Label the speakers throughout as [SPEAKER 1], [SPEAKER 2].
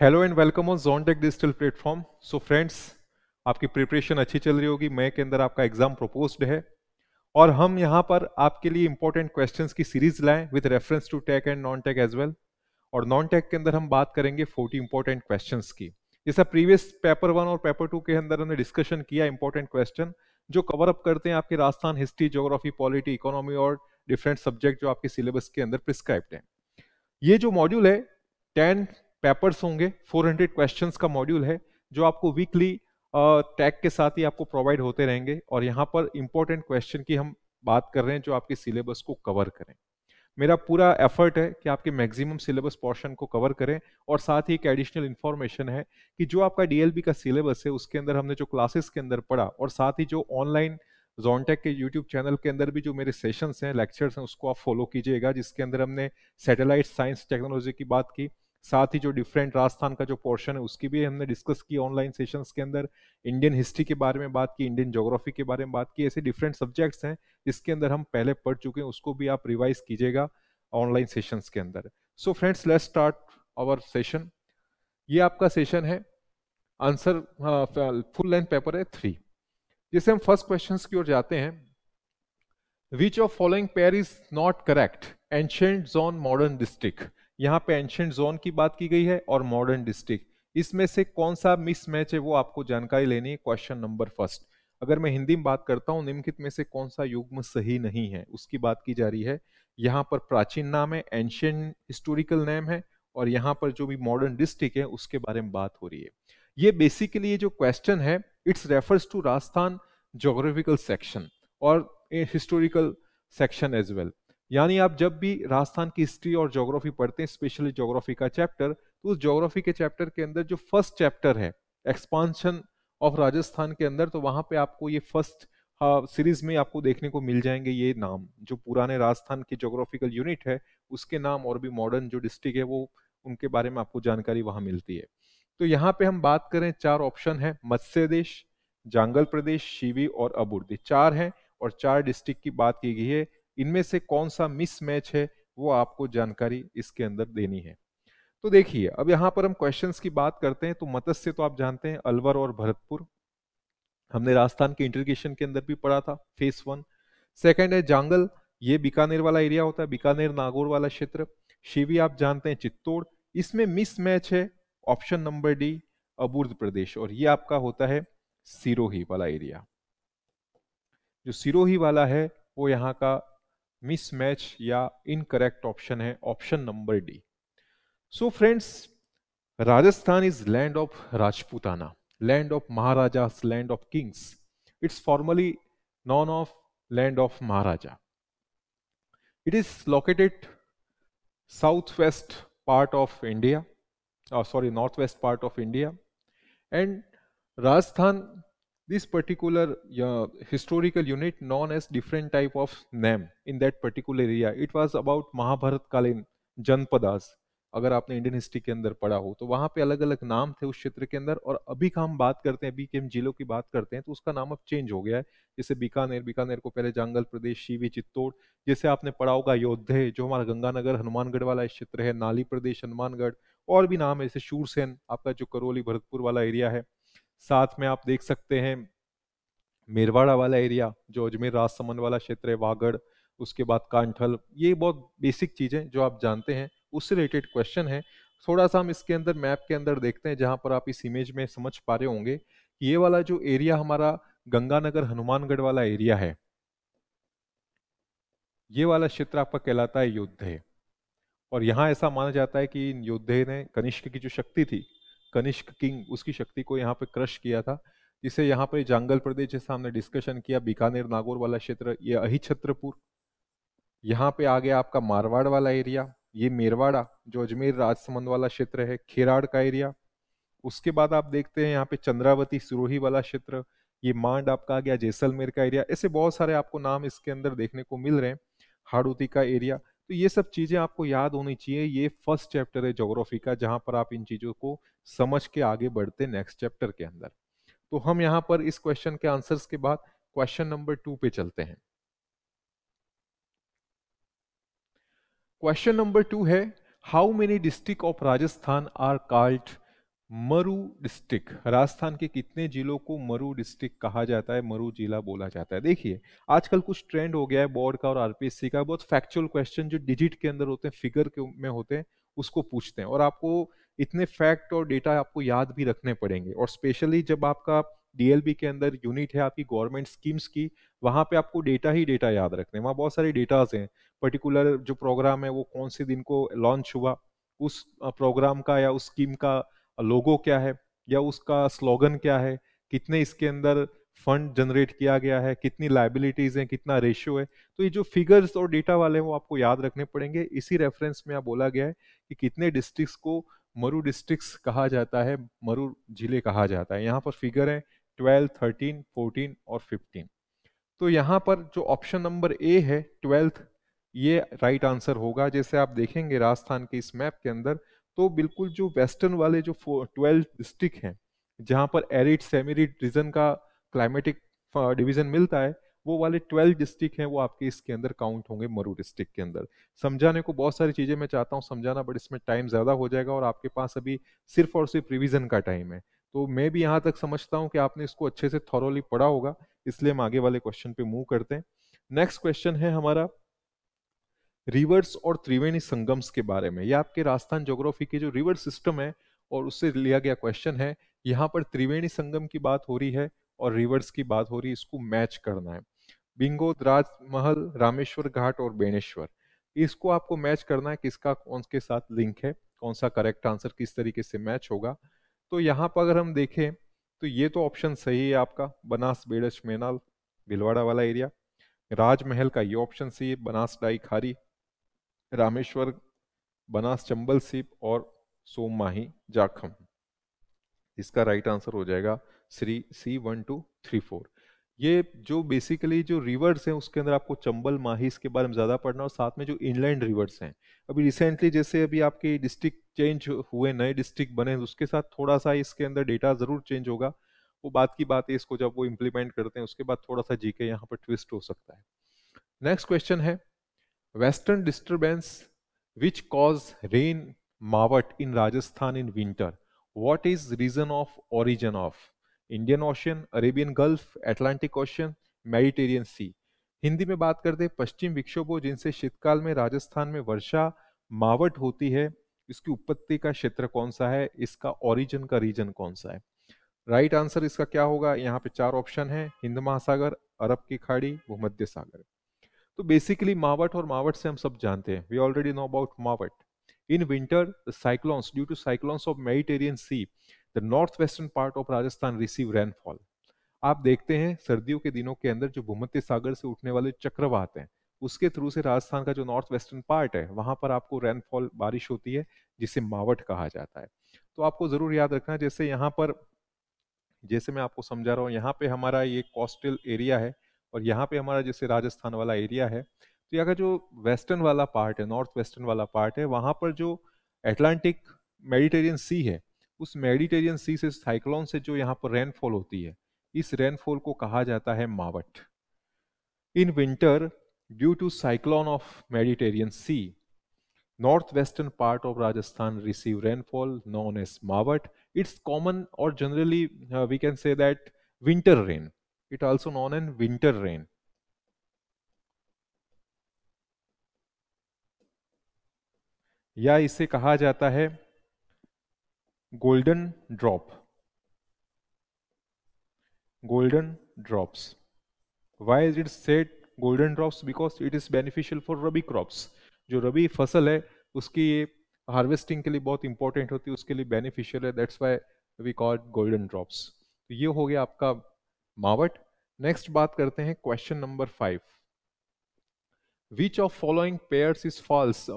[SPEAKER 1] Hello and welcome on John tech digital platform so friends आपकी preparation अच्छी चल रही होगी मई के अंदर आपका एग्जाम प्रपोज्ड है और हम यहाँ पर आपके लिए इंपॉर्टेंट क्वेश्चन की सीरीज लाएं with reference to tech and non tech as well और नॉन टेक के अंदर हम बात करेंगे फोर्टी इंपॉर्टेंट क्वेश्चन की जैसा प्रीवियस पेपर वन और पेपर टू के अंदर हमने डिस्कशन किया इंपॉर्टेंट क्वेश्चन जो कवर अप करते हैं आपके Rajasthan history geography polity economy और डिफरेंट सब्जेक्ट जो आपके सिलेबस के अंदर प्रिस्क्राइब्ड हैं ये जो मॉड्यूल है टेंथ पेपर्स होंगे 400 क्वेश्चंस का मॉड्यूल है जो आपको वीकली टैग के साथ ही आपको प्रोवाइड होते रहेंगे और यहाँ पर इम्पोर्टेंट क्वेश्चन की हम बात कर रहे हैं जो आपके सिलेबस को कवर करें मेरा पूरा एफर्ट है कि आपके मैक्सिमम सिलेबस पोर्शन को कवर करें और साथ ही एक एडिशनल इन्फॉर्मेशन है कि जो आपका डीएलबी का सिलेबस है उसके अंदर हमने जो क्लासेस के अंदर पढ़ा और साथ ही जो ऑनलाइन जोनटेक के यूट्यूब चैनल के अंदर भी जो मेरे सेशंस हैं लेक्चर्स हैं उसको आप फॉलो कीजिएगा जिसके अंदर हमने सेटेलाइट साइंस टेक्नोलॉजी की बात की साथ ही जो डिफरेंट राजस्थान का जो पोर्शन है उसकी भी हमने डिस्कस की ऑनलाइन सेशंस के अंदर इंडियन हिस्ट्री के बारे में बात की इंडियन जोग्राफी के बारे में बात की ऐसे डिफरेंट सब्जेक्ट्स हैं जिसके अंदर हम पहले पढ़ चुके हैं उसको भी आप रिवाइज कीजिएगा ऑनलाइन सेशंस के अंदर so friends let start our session ये आपका सेशन है आंसर फुल लेंथ पेपर है थ्री जैसे हम फर्स्ट क्वेश्चन की ओर जाते हैं which of following pair is not correct ancient zone modern district यहाँ पे एंशंट जोन की बात की गई है और मॉडर्न डिस्ट्रिक्ट इसमें से कौन सा मिसमैच है वो आपको जानकारी लेनी है क्वेश्चन नंबर फर्स्ट अगर मैं हिंदी में बात करता हूँ निम्नलिखित में से कौन सा युग्म सही नहीं है उसकी बात की जा रही है यहाँ पर प्राचीन नाम है एंशियन हिस्टोरिकल नेम है और यहाँ पर जो भी मॉडर्न डिस्ट्रिक्ट है उसके बारे में बात हो रही है ये बेसिकली ये जो क्वेश्चन है it's refers to Rajasthan geographical section और हिस्टोरिकल सेक्शन एज वेल यानी आप जब भी राजस्थान की हिस्ट्री और जोग्राफी पढ़ते हैं स्पेशली जोग्राफी का चैप्टर तो उस जोग्राफी के चैप्टर के अंदर जो फर्स्ट चैप्टर है एक्सपांशन ऑफ राजस्थान के अंदर तो वहां पे आपको ये फर्स्ट सीरीज हाँ, में आपको देखने को मिल जाएंगे ये नाम जो पुराने राजस्थान के जोग्राफिकल यूनिट है उसके नाम और भी मॉडर्न जो डिस्ट्रिक्ट है वो उनके बारे में आपको जानकारी वहां मिलती है तो यहाँ पे हम बात करें चार ऑप्शन है मत्स्य देश जांगल प्रदेश शिवी और अबुर्दी चार हैं और चार डिस्ट्रिक्ट की बात की गई है इनमें से कौन सा मिसमैच है वो आपको जानकारी इसके अंदर देनी है तो देखिए अब यहाँ पर हम क्वेश्चंस की बात करते हैं तो मत्स्य तो आप जानते हैं अलवर और भरतपुर हमने राजस्थान के इंटरग्रेशन के अंदर भी पढ़ा था फेस वन सेकेंड है जांगल ये बीकानेर वाला एरिया होता है बीकानेर नागौर वाला क्षेत्र शिवी आप जानते हैं चित्तौड़ इसमें मिसमैच है ऑप्शन नंबर डी अबूर्द प्रदेश और ये आपका होता है सिरोही वाला एरिया जो सिरोही वाला है वो यहाँ का मिसमैच या इनकरेक्ट ऑप्शन है option number D so friends Rajasthan is land of Rajputana land of Maharaja land of kings it's formally known of land of Maharaja it is located south west part of India sorry north west part of India and Rajasthan this particular uh, historical unit known as different type of name in that particular area it was about Mahabharata कालीन जनपदास अगर आपने Indian history के अंदर पढ़ा हो तो वहां पे अलग अलग नाम थे उस क्षेत्र के अंदर और अभी का हम बात करते हैं अभी के हम जिलों की बात करते हैं तो उसका नाम अब चेंज हो गया है जैसे बीकानेर बीकानेर को पहले जांगल प्रदेश शिवी चित्तौड़ जैसे आपने पढ़ा होगा योद्धे जो हमारा गंगानगर हनुमानगढ़ वाला क्षेत्र है नाली प्रदेश हनुमानगढ़ और भी नाम है जैसे शूरसेन आपका जो करोली भरतपुर वाला एरिया है साथ में आप देख सकते हैं मेरवाड़ा वाला एरिया जो अजमेर राजसमंद वाला क्षेत्र है वागड़ उसके बाद कांठल ये बहुत बेसिक चीज़ें जो आप जानते हैं उससे रिलेटेड क्वेश्चन है थोड़ा सा हम इसके अंदर मैप के अंदर देखते हैं जहाँ पर आप इस इमेज में समझ पा रहे होंगे ये वाला जो एरिया हमारा गंगानगर हनुमानगढ़ वाला एरिया है ये वाला क्षेत्र आपका कहलाता है योद्धे और यहाँ ऐसा माना जाता है कि इन योद्धे ने कनिष्क की जो शक्ति थी कनिष्क किंग उसकी शक्ति को यहाँ पे क्रश किया था जिसे यहाँ पे जंगल प्रदेश जैसा हमने डिस्कशन किया बीकानेर नागौर वाला क्षेत्र ये अहिछत्रपुर यहाँ पे आ गया आपका मारवाड़ वाला एरिया ये मेरवाड़ा जो अजमेर राजसमंद वाला क्षेत्र है खेराड़ का एरिया उसके बाद आप देखते हैं यहाँ पे चंद्रावती सिरोही वाला क्षेत्र ये मांड आपका आ गया जैसलमेर का एरिया ऐसे बहुत सारे आपको नाम इसके अंदर देखने को मिल रहे हैं हाड़ूती का एरिया तो ये सब चीज़ें आपको याद होनी चाहिए ये फर्स्ट चैप्टर है जोग्राफी का जहां पर आप इन चीज़ों को समझ के आगे बढ़ते नेक्स्ट चैप्टर के अंदर तो हम यहाँ पर इस क्वेश्चन के आंसर्स के बाद क्वेश्चन नंबर टू पे चलते हैं क्वेश्चन नंबर टू है how many district of Rajasthan are called maru district Rajasthan के कितने जिलों को मरु डिस्ट्रिक्ट कहा जाता है मरु जिला बोला जाता है देखिए आजकल कुछ ट्रेंड हो गया है बोर्ड का और आरपीएससी का बहुत फैक्चुअल क्वेश्चन जो डिजिट के अंदर होते हैं फिगर के में होते हैं उसको पूछते हैं और आपको इतने फैक्ट और डेटा आपको याद भी रखने पड़ेंगे और स्पेशली जब आपका डीएलबी के अंदर यूनिट है आपकी गवर्नमेंट स्कीम्स की वहां पे आपको डेटा ही डेटा याद रखने वहाँ बहुत सारे डेटाज हैं पर्टिकुलर जो प्रोग्राम है वो कौन से दिन को लॉन्च हुआ उस प्रोग्राम का या उस स्कीम का लोगो क्या है या उसका स्लोगन क्या है कितने इसके अंदर फंड जनरेट किया गया है कितनी लाइबिलिटीज हैं कितना रेशियो है तो ये जो फिगर्स और डेटा वाले हैं वो आपको याद रखने पड़ेंगे इसी रेफरेंस में आप बोला गया है कि कितने डिस्ट्रिक्ट को मरु डिस्ट्रिक्स कहा जाता है मरु जिले कहा जाता है यहाँ पर फिगर है ट्वेल्व थर्टीन फोर्टीन और फिफ्टीन तो यहाँ पर जो ऑप्शन नंबर ए है ट्वेल्थ ये राइट right आंसर होगा जैसे आप देखेंगे राजस्थान के इस मैप के अंदर तो बिल्कुल जो वेस्टर्न वाले जो ट्वेल्व डिस्ट्रिक्ट हैं जहाँ पर एरिड सेमिरिड रीजन का क्लाइमेटिक डिवीजन मिलता है वो वाले ट्वेल्व डिस्ट्रिक्ट हैं वो आपके इसके अंदर काउंट होंगे मरू डिस्ट्रिक्ट के अंदर समझाने को बहुत सारी चीजें मैं चाहता हूँ समझाना बट इसमें टाइम ज्यादा हो जाएगा और आपके पास अभी सिर्फ और सिर्फ रिविजन का टाइम है तो मैं भी यहाँ तक समझता हूँ कि आपने इसको अच्छे से थॉरोली पढ़ा होगा इसलिए हम आगे वाले क्वेश्चन पे मूव करते हैं नेक्स्ट क्वेश्चन है हमारा रिवर्स और त्रिवेणी संगम्स के बारे में यह आपके राजस्थान जोग्राफी के जो रिवर सिस्टम है और उससे लिया गया क्वेश्चन है यहाँ पर त्रिवेणी संगम की बात हो रही है और रिवर्स की बात हो रही है इसको मैच करना है बिंगो राजमहल रामेश्वर घाट और बेणेश्वर इसको आपको मैच करना है किसका कौन के साथ लिंक है कौन सा करेक्ट आंसर किस तरीके से मैच होगा तो यहाँ पर अगर हम देखें तो ये तो ऑप्शन सही है आपका बनास बेड़स मेनाल भिलवाड़ा वाला एरिया राजमहल का ये ऑप्शन सही है बनास डाई खारी रामेश्वर बनास चंबल सीप और सोमाही जाखम इसका राइट आंसर हो जाएगा three C one two three four ये जो बेसिकली जो रिवर्स हैं उसके अंदर आपको चंबल माही इसके बारे में ज़्यादा पढ़ना और साथ में जो इनलैंड रिवर्स हैं अभी रिसेंटली जैसे अभी आपके डिस्ट्रिक्ट चेंज हुए नए डिस्ट्रिक्ट बने उसके साथ थोड़ा सा इसके अंदर डेटा ज़रूर चेंज होगा वो बात की बात है इसको जब वो इम्प्लीमेंट करते हैं उसके बाद थोड़ा सा जी के यहाँ पर ट्विस्ट हो सकता है नेक्स्ट क्वेश्चन है western disturbance which cause rain mawat in Rajasthan in winter. What is reason of origin of? Indian Ocean Arabian Gulf Atlantic Ocean Mediterranean Sea Hindi में बात करते हैं पश्चिम विक्षोभों जिनसे शीतकाल में राजस्थान में वर्षा मावट होती है इसकी उत्पत्ति का क्षेत्र कौन सा है इसका ओरिजिन का रीजन कौन सा है राइट right आंसर इसका क्या होगा यहाँ पे चार ऑप्शन है हिंद महासागर अरब की खाड़ी भूमध्य सागर तो बेसिकली मावट और मावट से हम सब जानते हैं we already know about mawat in winter the cyclones due to cyclones of Mediterranean Sea the north western part of Rajasthan receive rainfall आप देखते हैं सर्दियों के दिनों के अंदर जो भूमध्य सागर से उठने वाले चक्रवात हैं उसके थ्रू से राजस्थान का जो नॉर्थ वेस्टर्न पार्ट है वहां पर आपको रेनफॉल बारिश होती है जिसे मावट कहा जाता है तो आपको जरूर याद रखना जैसे यहाँ पर जैसे मैं आपको समझा रहा हूँ यहाँ पे हमारा ये कोस्टल एरिया है और यहाँ पे हमारा जैसे राजस्थान वाला एरिया है तो यहाँ का जो वेस्टर्न वाला पार्ट है नॉर्थ वेस्टर्न वाला पार्ट है वहाँ पर जो एटलांटिक मेडिटेरियन सी है उस मेडिटेरियन सी से साइक्लोन से जो यहाँ पर रेनफॉल होती है इस रेनफॉल को कहा जाता है mawat in winter due to cyclone of Mediterranean Sea north western part of Rajasthan receive rainfall known as mawat it's common और generally we can say that winter rain it also known as winter rain या इसे कहा जाता है golden drop golden drops why is it said golden drops because it is beneficial for rabi crops जो रबी फसल है उसकी ये हार्वेस्टिंग के लिए बहुत इंपॉर्टेंट होती है उसके लिए बेनिफिशियल है that's why we call golden drops ये हो गया आपका मावट नेक्स्ट बात करते हैं question number five which of following pairs is false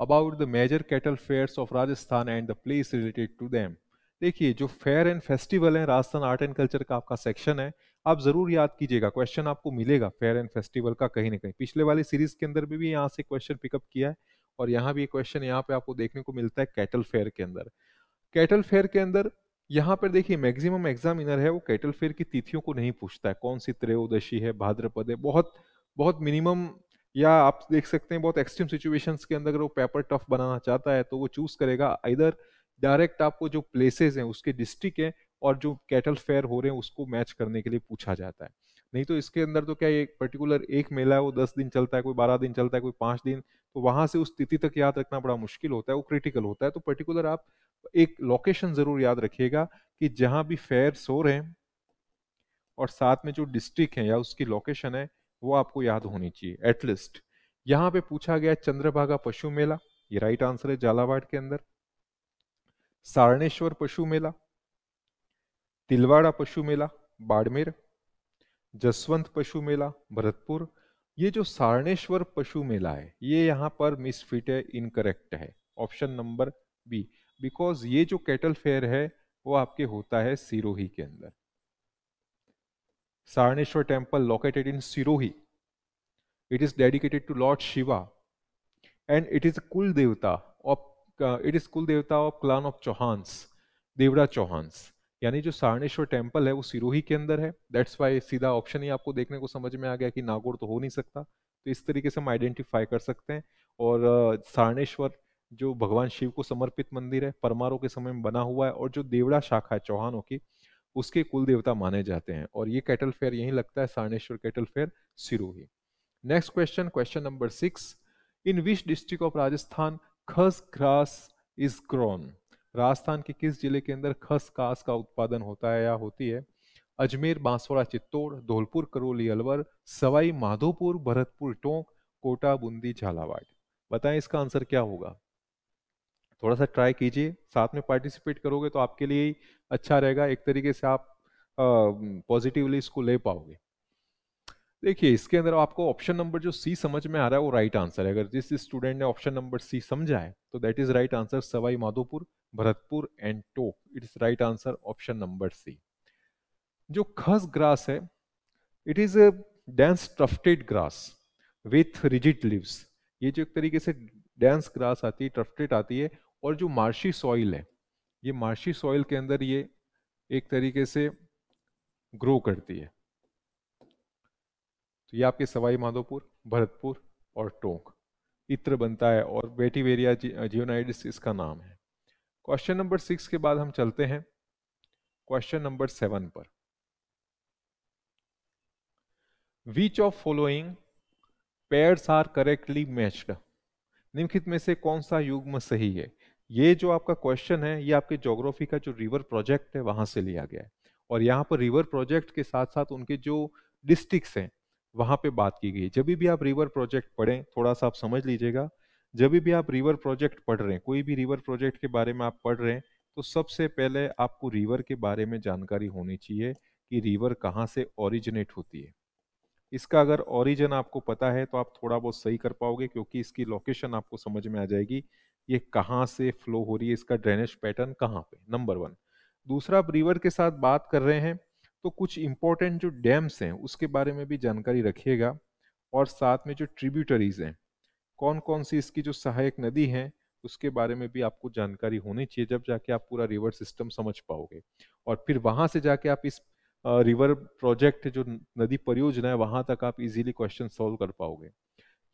[SPEAKER 1] about the major cattle fairs of Rajasthan and the place related to them देखिए जो फेयर एंड फेस्टिवल है राजस्थान आर्ट एंड कल्चर का आपका सेक्शन है आप जरूर याद कीजिएगा क्वेश्चन आपको मिलेगा फेयर एंड फेस्टिवल का कहीं ना कहीं पिछले वाली सीरीज के अंदर भी, भी यहाँ से क्वेश्चन पिकअप किया है और यहाँ भी क्वेश्चन यहाँ पे आपको देखने को मिलता है कैटल फेयर के अंदर कैटल फेयर के अंदर यहाँ पर देखिए मैक्सिमम एग्जामिनर है वो कैटल फेयर की तिथियों को नहीं पूछता है कौन सी त्रयोदशी है भाद्रपद है बहुत बहुत मिनिमम या आप देख सकते हैं बहुत एक्सट्रीम सिचुएशंस के अंदर अगर वो पेपर टफ बनाना चाहता है तो वो चूज करेगा इधर डायरेक्ट आपको जो प्लेसेस हैं उसके डिस्ट्रिक्ट हैं और जो कैटल फेयर हो रहे हैं उसको मैच करने के लिए पूछा जाता है नहीं तो इसके अंदर तो क्या एक पर्टिकुलर एक मेला है वो दस दिन चलता है कोई बारह दिन चलता है कोई पांच दिन तो वहां से उस तिथि तक याद रखना बड़ा मुश्किल होता है वो क्रिटिकल होता है तो पर्टिकुलर आप एक लोकेशन जरूर याद रखिएगा कि जहां भी फेयर सो रहे हैं और साथ में जो डिस्ट्रिक्ट है या उसकी लोकेशन है वो आपको याद होनी चाहिए एटलीस्ट यहाँ पे पूछा गया चंद्रभागा पशु मेला ये राइट आंसर है झालावाड़ के अंदर सारणेश्वर पशु मेला तिलवाड़ा पशु मेला बाड़मेर जसवंत पशु मेला भरतपुर ये जो सारणेश्वर पशु मेला है ये यहाँ पर मिसफिट है इनकरेक्ट है ऑप्शन नंबर बी बिकॉज ये जो कैटल फेयर है वो आपके होता है सिरोही के अंदर Sarneshwar temple located in Sirohi it is dedicated to lord Shiva and it is kul devta of it is kul devta of clan of Chauhans Deora Chauhans यानी जो सारणेश्वर टेम्पल है वो सिरोही के अंदर है दैट्स वाई सीधा ऑप्शन ही आपको देखने को समझ में आ गया कि नागौर तो हो नहीं सकता तो इस तरीके से हम आइडेंटिफाई कर सकते हैं और सारणेश्वर जो भगवान शिव को समर्पित मंदिर है परमारों के समय में बना हुआ है और जो देवड़ा शाखा है चौहानों की उसके कुल देवता माने जाते हैं और ये कैटल फेयर यहीं लगता है Sarneshwar cattle fair Sirohi next question question number six in which district of Rajasthan khus grass is Crohn Rajasthan के किस जिले के अंदर खस कास का उत्पादन होता है या होती है अजमेर बांसवाड़ा चित्तौड़ धौलपुर करौली अलवर सवाई माधोपुर भरतपुर टोंक कोटा बूंदी झालावाड़ बताएं इसका आंसर क्या होगा थोड़ा सा ट्राई कीजिए साथ में पार्टिसिपेट करोगे तो आपके लिए अच्छा रहेगा एक तरीके से आप पॉजिटिवली इसको ले पाओगे देखिए इसके अंदर आपको ऑप्शन नंबर जो सी समझ में आ रहा है वो राइट आंसर है अगर जिस स्टूडेंट ने ऑप्शन नंबर सी समझा है तो that is right answer Sawai Madhopur Bharatpur and Tonk it is right answer option number C जो खस ग्रास है it is a dense tufted grass with rigid leaves ये जो एक तरीके से डेंस ग्रास आती है ट्रफ्टेड आती है और जो मार्शी सॉइल है ये मार्शी सॉइल के अंदर ये एक तरीके से ग्रो करती है तो ये आपके सवाई माधोपुर भरतपुर और टोंक इत्र बनता है और बेटीवेरिया जियोनाइडिस इसका नाम है क्वेश्चन नंबर सिक्स के बाद हम चलते हैं क्वेश्चन नंबर सेवन पर which of following pairs are correctly matched निम्नलिखित में से कौन सा युग्म सही है ये जो आपका क्वेश्चन है ये आपके ज्योग्राफी का जो रिवर प्रोजेक्ट है वहां से लिया गया है और यहाँ पर रिवर प्रोजेक्ट के साथ साथ उनके जो डिस्ट्रिक्ट्स हैं वहाँ पे बात की गई जब भी आप रिवर प्रोजेक्ट पढ़ें थोड़ा सा आप समझ लीजिएगा जब भी आप रिवर प्रोजेक्ट पढ़ रहे हैं कोई भी रिवर प्रोजेक्ट के बारे में आप पढ़ रहे हैं तो सबसे पहले आपको रिवर के बारे में जानकारी होनी चाहिए कि रिवर कहाँ से ओरिजिनेट होती है इसका अगर ओरिजिन आपको पता है तो आप थोड़ा बहुत सही कर पाओगे क्योंकि इसकी लोकेशन आपको समझ में आ जाएगी ये कहाँ से फ्लो हो रही है इसका ड्रेनेज पैटर्न कहाँ पे नंबर वन दूसरा आप रिवर के साथ बात कर रहे हैं तो कुछ इम्पोर्टेंट जो डैम्स हैं उसके बारे में भी जानकारी रखिएगा और साथ में जो ट्रिब्यूटरीज हैं कौन कौन सी इसकी जो सहायक नदी हैं उसके बारे में भी आपको जानकारी होनी चाहिए जब जाके आप पूरा रिवर सिस्टम समझ पाओगे और फिर वहाँ से जाके आप इस रिवर प्रोजेक्ट जो नदी परियोजना है वहाँ तक आप इजीली क्वेश्चन सॉल्व कर पाओगे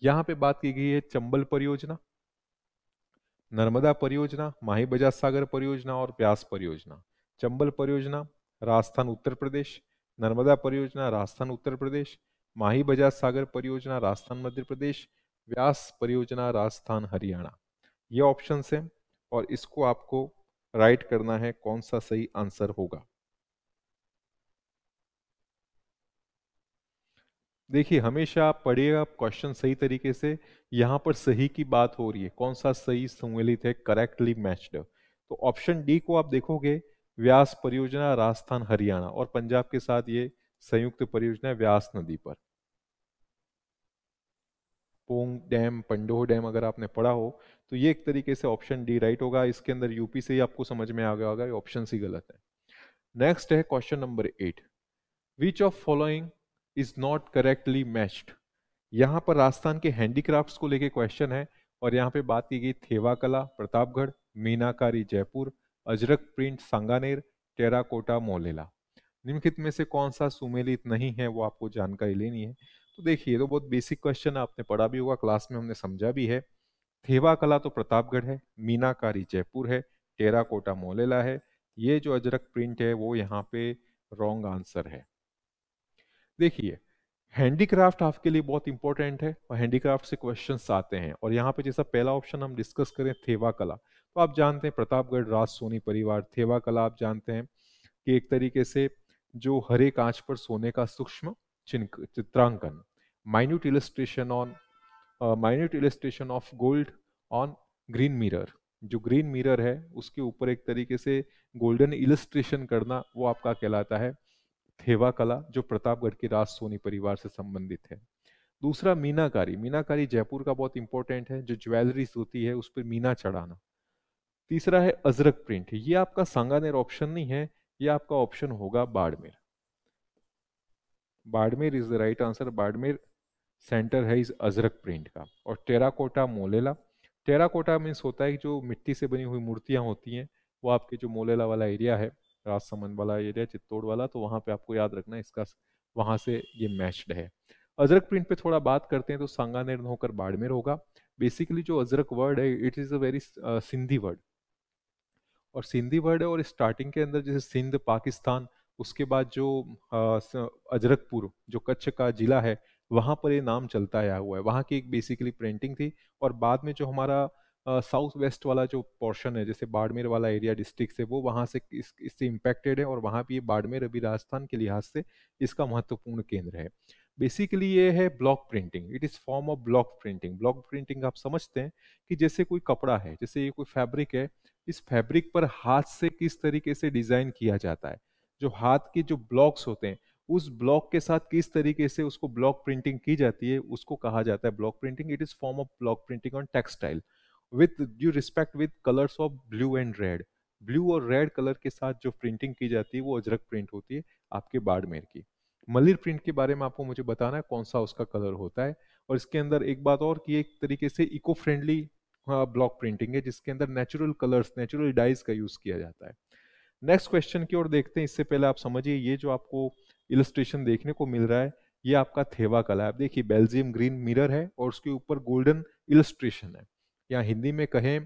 [SPEAKER 1] यहाँ पे बात की गई है चंबल परियोजना नर्मदा परियोजना माही बजाज सागर परियोजना और प्यास परियोजना चंबल परियोजना राजस्थान उत्तर प्रदेश नर्मदा परियोजना राजस्थान उत्तर प्रदेश माही बजाज सागर परियोजना राजस्थान मध्य प्रदेश व्यास परियोजना राजस्थान हरियाणा ये ऑप्शन है और इसको आपको राइट करना है कौन सा सही आंसर होगा देखिए हमेशा आप पढ़िएगा क्वेश्चन सही तरीके से यहां पर सही की बात हो रही है कौन सा सही सम्मिलित है करेक्टली मैच्ड तो ऑप्शन डी को आप देखोगे व्यास परियोजना राजस्थान हरियाणा और पंजाब के साथ ये संयुक्त परियोजना व्यास नदी पर पोंग डैम पंडोह डैम अगर आपने पढ़ा हो तो ये एक तरीके से ऑप्शन डी राइट होगा इसके अंदर यूपी से ही आपको समझ में आ गया होगा ऑप्शन सी गलत है नेक्स्ट है question number eight which of following is not correctly matched यहाँ पर राजस्थान के हैंडीक्राफ्ट्स को लेके क्वेश्चन है और यहाँ पे बात की गई थेवा कला प्रतापगढ़ मीनाकारी जयपुर अजरक प्रिंट सांगानेर टेराकोटा मोलेला निम्नलिखित में से कौन सा सुमेलित नहीं है वो आपको जानकारी लेनी है तो देखिए तो बहुत बेसिक क्वेश्चन आपने पढ़ा भी होगा क्लास में हमने समझा भी है थेवा कला तो प्रतापगढ़ है मीनाकारी जयपुर है टेराकोटा मोलेला है ये जो अजरक प्रिंट है वो यहाँ पे रॉन्ग आंसर है देखिए हैंडीक्राफ्ट आपके लिए बहुत इंपॉर्टेंट है और हैंडीक्राफ्ट से क्वेश्चन आते हैं और यहाँ पे जैसा पहला ऑप्शन हम डिस्कस करें थेवा कला तो आप जानते हैं प्रतापगढ़ राज सोनी परिवार थेवा कला आप जानते हैं कि एक तरीके से जो हरे कांच पर सोने का सूक्ष्म चित्रांकन minute illustration on minute illustration of gold on green mirror जो ग्रीन मिरर है उसके ऊपर एक तरीके से गोल्डन इलेस्ट्रेशन करना वो आपका कहलाता है थेवा कला जो प्रतापगढ़ के राज सोनी परिवार से संबंधित है दूसरा मीनाकारी मीनाकारी जयपुर का बहुत इंपॉर्टेंट है जो ज्वेलरीज होती है उस पर मीना चढ़ाना तीसरा है अजरक प्रिंट ये आपका सांगानेर ऑप्शन नहीं है ये आपका ऑप्शन होगा Barmer Barmer is the right answer Barmer centre है इस अजरक प्रिंट का और टेराकोटा मोलेला टेराकोटा मीन्स होता है जो मिट्टी से बनी हुई मूर्तियां होती हैं वो आपके जो मोलेला वाला एरिया है राजसमंद वाला एरिया चित्तौड़ वाला तो वहाँ पे आपको याद रखना इसका वहाँ से ये मैच्ड है अजरक प्रिंट पे थोड़ा बात करते हैं तो सांगानेर होकर बाड़मेर होगा बेसिकली जो अजरक वर्ड है it is a very Sindhi word और सिंधी वर्ड है और स्टार्टिंग के अंदर जैसे सिंध पाकिस्तान उसके बाद जो अजरकपुर जो कच्छ का जिला है वहाँ पर ये नाम चलता आया हुआ है वहाँ की एक बेसिकली प्रिंटिंग थी और बाद में जो हमारा साउथ वेस्ट वाला जो पोर्शन है जैसे बाड़मेर वाला एरिया डिस्ट्रिक्ट से वो वहाँ से इस, इससे है और वहाँ भी ये बाड़मेर अभी राजस्थान के लिहाज से इसका महत्वपूर्ण केंद्र है बेसिकली ये है block printing it is form of block printing block printing आप समझते हैं कि जैसे कोई कपड़ा है जैसे ये कोई फैब्रिक है इस फैब्रिक पर हाथ से किस तरीके से डिज़ाइन किया जाता है जो हाथ के जो ब्लॉक्स होते हैं उस ब्लॉक के साथ किस तरीके से उसको ब्लॉक प्रिंटिंग की जाती है उसको कहा जाता है block printing it is form of block printing on textile with due respect with colours of blue and red blue और रेड कलर के साथ जो प्रिंटिंग की जाती है वो अजरक प्रिंट होती है आपके बाड़मेर की मलिर प्रिंट के बारे में आपको मुझे बताना है कौन सा उसका कलर होता है और इसके अंदर एक बात और कि एक तरीके से इको फ्रेंडली ब्लॉक हाँ, प्रिंटिंग है जिसके अंदर नेचुरल कलर्स नेचुरल डाइज का यूज किया जाता है नेक्स्ट क्वेश्चन की ओर देखते हैं इससे पहले आप समझिए ये जो आपको इलस्ट्रेशन देखने को मिल रहा है ये आपका थेवा कला है आप देखिए बेल्जियम ग्रीन मिरर है और उसके ऊपर गोल्डन इलस्ट्रेशन है या हिंदी में कहें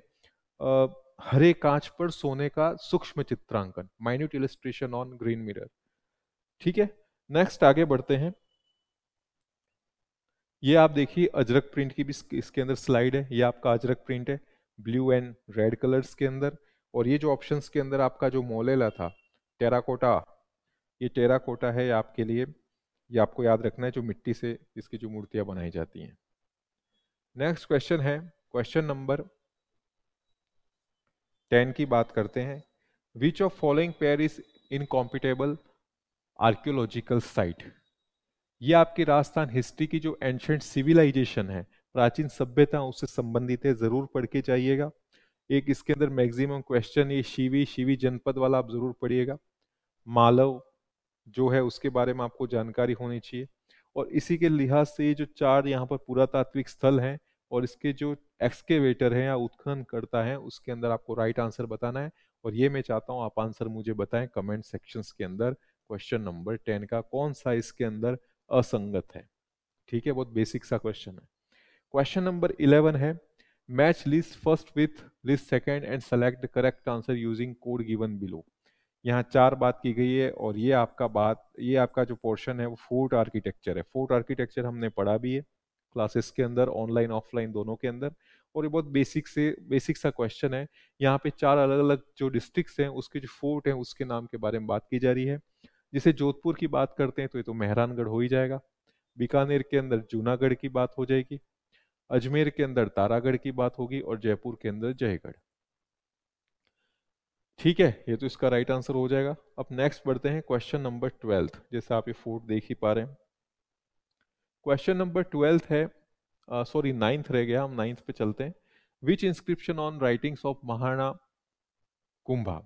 [SPEAKER 1] हरे कांच पर सोने का सूक्ष्म चित्रांकन minute illustration on green mirror ठीक है नेक्स्ट आगे बढ़ते हैं ये आप देखिए अजरक प्रिंट की भी इसके अंदर स्लाइड है ये आपका अजरक प्रिंट है ब्लू एंड रेड कलर्स के अंदर और ये जो ऑप्शंस के अंदर आपका जो मोलेला था टेराकोटा ये टेराकोटा है आपके लिए ये आपको याद रखना है जो मिट्टी से इसकी जो मूर्तियां बनाई जाती हैं नेक्स्ट क्वेश्चन है क्वेश्चन नंबर टेन की बात करते हैं which of following pair is incompatible archaeological site ये आपकी राजस्थान हिस्ट्री की जो एंशंट सिविलाइजेशन है प्राचीन सभ्यता उससे संबंधित है जरूर पढ़ के जाइएगा एक इसके अंदर मैक्सिमम क्वेश्चन ये शिवी शिवी जनपद वाला आप जरूर पढ़िएगा मालव जो है उसके बारे में आपको जानकारी होनी चाहिए और इसी के लिहाज से ये जो चार यहाँ पर पुरातात्विक स्थल हैं और इसके जो एक्सकेवेटर है या उत्खनन करता है उसके अंदर आपको राइट आंसर बताना है और ये मैं चाहता हूँ आप आंसर मुझे बताएं कमेंट सेक्शंस के अंदर क्वेश्चन नंबर टेन का कौन सा इसके अंदर असंगत है ठीक है बहुत बेसिक सा क्वेश्चन है क्वेश्चन नंबर इलेवन है match list first with list second and select correct answer using code given below यहाँ चार बात की गई है और ये आपका बात ये आपका जो पोर्शन है वो फोर्ट आर्किटेक्चर है फोर्ट आर्किटेक्चर हमने पढ़ा भी है क्लासेस के अंदर ऑनलाइन ऑफलाइन दोनों के अंदर और ये बहुत बेसिक से बेसिक सा क्वेश्चन है यहाँ पे चार अलग अलग जो डिस्ट्रिक्ट हैं उसके जो फोर्ट हैं उसके नाम के बारे में बात की जा रही है जैसे जोधपुर की बात करते हैं तो ये तो मेहरानगढ़ हो ही जाएगा बीकानेर के अंदर जूनागढ़ की बात हो जाएगी अजमेर के अंदर तारागढ़ की बात होगी और जयपुर के अंदर जयगढ़ ठीक है ये तो इसका राइट आंसर हो जाएगा अब नेक्स्ट बढ़ते हैं क्वेश्चन नंबर ट्वेल्थ जैसे आप ये फोर्थ देख ही पा रहे हैं क्वेश्चन नंबर ट्वेल्थ है सॉरी नाइन्थ रह गया हम नाइन्थ पे चलते हैं which inscription on writings of Maharana Kumbha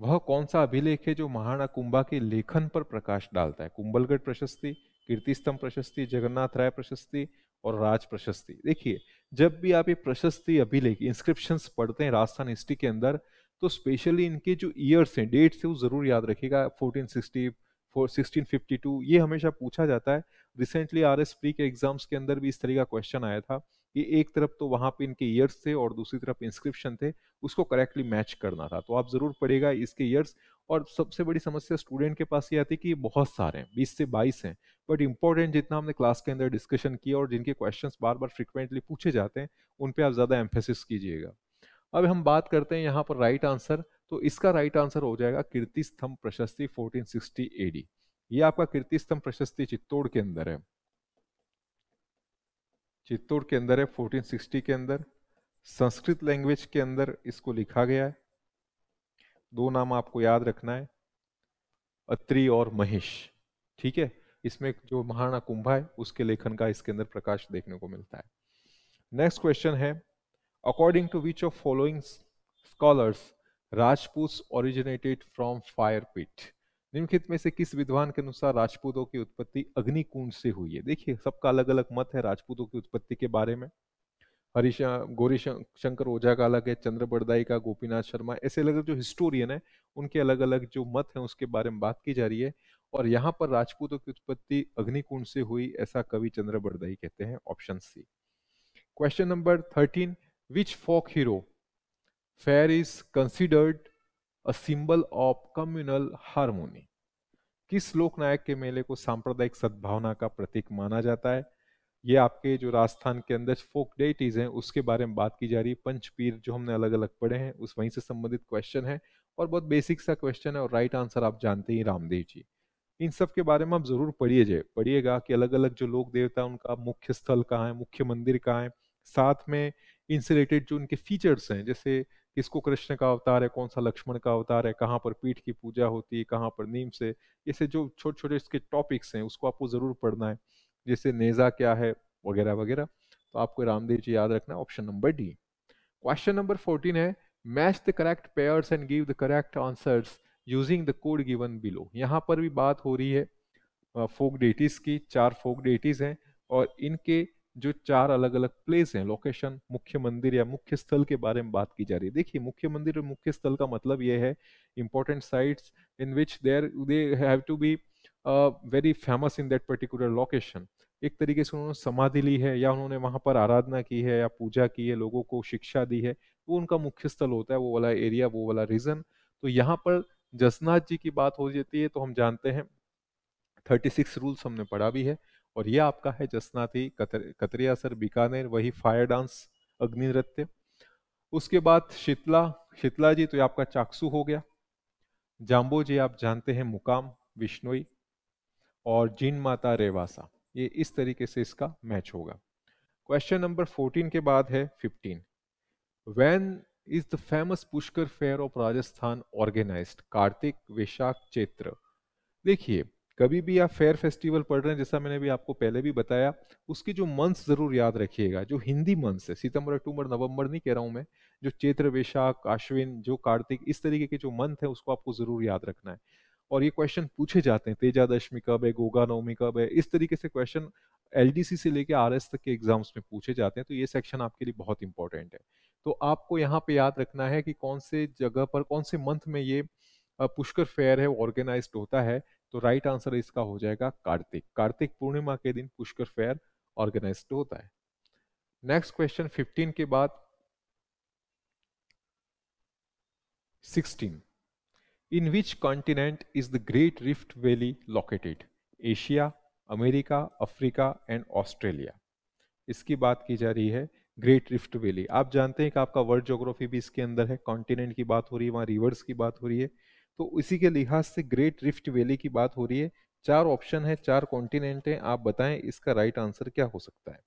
[SPEAKER 1] वह कौन सा अभिलेख है जो महाराणा कुंभा के लेखन पर प्रकाश डालता है कुंभलगढ़ प्रशस्ति कीर्ति स्तंभ प्रशस्ति जगन्नाथ राय प्रशस्ति और राज प्रशस्ति देखिए जब भी आप ये प्रशस्ति अभिलेख इंस्क्रिप्शंस पढ़ते हैं राजस्थान हिस्ट्री के अंदर तो स्पेशली इनके जो ईयर्स हैं डेट्स है वो ज़रूर याद रखेगा फोर्टीन सिक्सटी ये हमेशा पूछा जाता है रिसेंटली आर एस के एग्जाम्स के अंदर भी इस तरह का क्वेश्चन आया था कि एक तरफ तो वहाँ पे इनके ईयर्स थे और दूसरी तरफ इंस्क्रिप्शन थे उसको करेक्टली मैच करना था तो आप जरूर पढ़ेगा इसके ईयर्स और सबसे बड़ी समस्या स्टूडेंट के पास ये आती है कि बहुत सारे हैं बीस से बाईस हैं बट इंपॉर्टेंट जितना हमने क्लास के अंदर डिस्कशन किया और जिनके क्वेश्चन बार बार फ्रिक्वेंटली पूछे जाते हैं उन पर आप ज़्यादा एम्फेसिस कीजिएगा अब हम बात करते हैं यहाँ पर राइट आंसर तो इसका राइट आंसर हो जाएगा कीर्ति स्तंभ प्रशस्ति 1460 एडी ये आपका कीर्ति स्तंभ प्रशस्ति चित्तौड़ के अंदर है चित्तौड़ के अंदर है 1460 के अंदर संस्कृत लैंग्वेज के अंदर इसको लिखा गया है दो नाम आपको याद रखना है अत्रि और महेश ठीक है इसमें जो महाराणा कुंभा है उसके लेखन का इसके अंदर प्रकाश देखने को मिलता है नेक्स्ट क्वेश्चन है according to which of following scholars Rajput originated from fire pit निम्नलिखित में से किस विद्वान के अनुसार राजपूतों की उत्पत्ति अग्निकुंड से हुई है देखिए सबका अलग अलग मत है राजपूतों की उत्पत्ति के बारे में हरीश गौरी शंकर ओझा का अलग है चंद्र बड़दाई का गोपीनाथ शर्मा ऐसे अलग जो हिस्टोरियन है उनके अलग अलग जो मत है उसके बारे में बात की जा रही है और यहाँ पर राजपूतों की उत्पत्ति अग्निकुंड से हुई ऐसा कवि चंद्र बड़दाई कहते हैं option C question number thirteen which folk hero fair is considered a symbol of communal harmony किस लोकनायक के मेले को सांप्रदायिक सद्भावना का प्रतीक माना जाता है ये आपके जो राजस्थान के अंदर फोक डेटीज हैं उसके बारे में बात की जा रही है पंचपीर जो हमने अलग अलग पढ़े हैं उस वहीं से संबंधित क्वेश्चन है और बहुत बेसिक सा क्वेश्चन है और राइट आंसर आप जानते ही रामदेव जी इन सब के बारे में आप जरूर पढ़िए पढ़िएगा कि अलग अलग जो लोक देवता उनका मुख्य स्थल कहाँ है मुख्य मंदिर कहाँ है साथ में इंसुलेटेड जो उनके फीचर्स हैं जैसे किसको कृष्ण का अवतार है कौन सा लक्ष्मण का अवतार है कहाँ पर पीठ की पूजा होती है कहाँ पर नीम से ऐसे जो छोटे छोटे इसके टॉपिक्स हैं उसको आपको ज़रूर पढ़ना है जैसे नेजा क्या है वगैरह वगैरह तो आपको रामदेव जी याद रखना option number D question number fourteen है match the correct pairs and give the correct answers using the code given below यहाँ पर भी बात हो रही है फोक डेटीज की चार फोक डेटीज हैं और इनके जो चार अलग अलग प्लेस हैं लोकेशन मुख्य मंदिर या मुख्य स्थल के बारे में बात की जा रही है देखिए मुख्य मंदिर और मुख्य स्थल का मतलब ये है important sites in which there they have to be very famous in that particular location एक तरीके से उन्होंने समाधि ली है या उन्होंने वहां पर आराधना की है या पूजा की है लोगों को शिक्षा दी है वो उनका मुख्य स्थल होता है वो वाला एरिया वो वाला रीजन तो यहाँ पर जसनाथ जी की बात हो जाती है तो हम जानते हैं थर्टी सिक्स रूल्स हमने पढ़ा भी है और ये आपका है जसनाती कतर, कतरिया सर बीकानेर वही फायर डांस अग्नि नृत्य उसके बाद शीतला शीतला जी तो ये आपका चाकसू हो गया जाम्बो जी आप जानते हैं मुकाम विश्नोई और जिन माता रेवासा ये इस तरीके से इसका मैच होगा क्वेश्चन नंबर 14 के बाद है 15 when is the famous Pushkar fair of Rajasthan organized Kartik Vaishakh Chaitra देखिए कभी भी आप फेयर फेस्टिवल पढ़ रहे हैं जैसा मैंने भी आपको पहले भी बताया उसकी जो मंथ्स ज़रूर याद रखिएगा जो हिंदी मंथ्स है सितंबर अक्टूबर नवंबर नहीं कह रहा हूँ मैं जो चैत्र वैशाख अश्विन जो कार्तिक इस तरीके के जो मंथ है उसको आपको ज़रूर याद रखना है और ये क्वेश्चन पूछे जाते हैं तेजादशमी कब है गोगा नवमी कब है इस तरीके से क्वेश्चन एल से लेके आर तक के एग्जाम्स में पूछे जाते हैं तो ये सेक्शन आपके लिए बहुत इंपॉर्टेंट है तो आपको यहाँ पे याद रखना है कि कौन से जगह पर कौन से मंथ में ये पुष्कर फेयर है ऑर्गेनाइज होता है तो राइट आंसर इसका हो जाएगा कार्तिक कार्तिक पूर्णिमा के दिन पुष्कर फेयर ऑर्गेनाइज होता है नेक्स्ट क्वेश्चन 15 के बाद 16 in which continent is the great rift valley located Asia America Africa and Australia इसकी बात की जा रही है ग्रेट रिफ्ट वैली आप जानते हैं कि आपका वर्ल्ड ज्योग्राफी भी इसके अंदर है कॉन्टिनेंट की बात हो रही है वहां रिवर्स की बात हो रही है तो इसी के लिहाज से ग्रेट रिफ्ट वैली की बात हो रही है चार ऑप्शन है चार कॉन्टिनेंट है आप बताएं इसका राइट आंसर क्या हो सकता है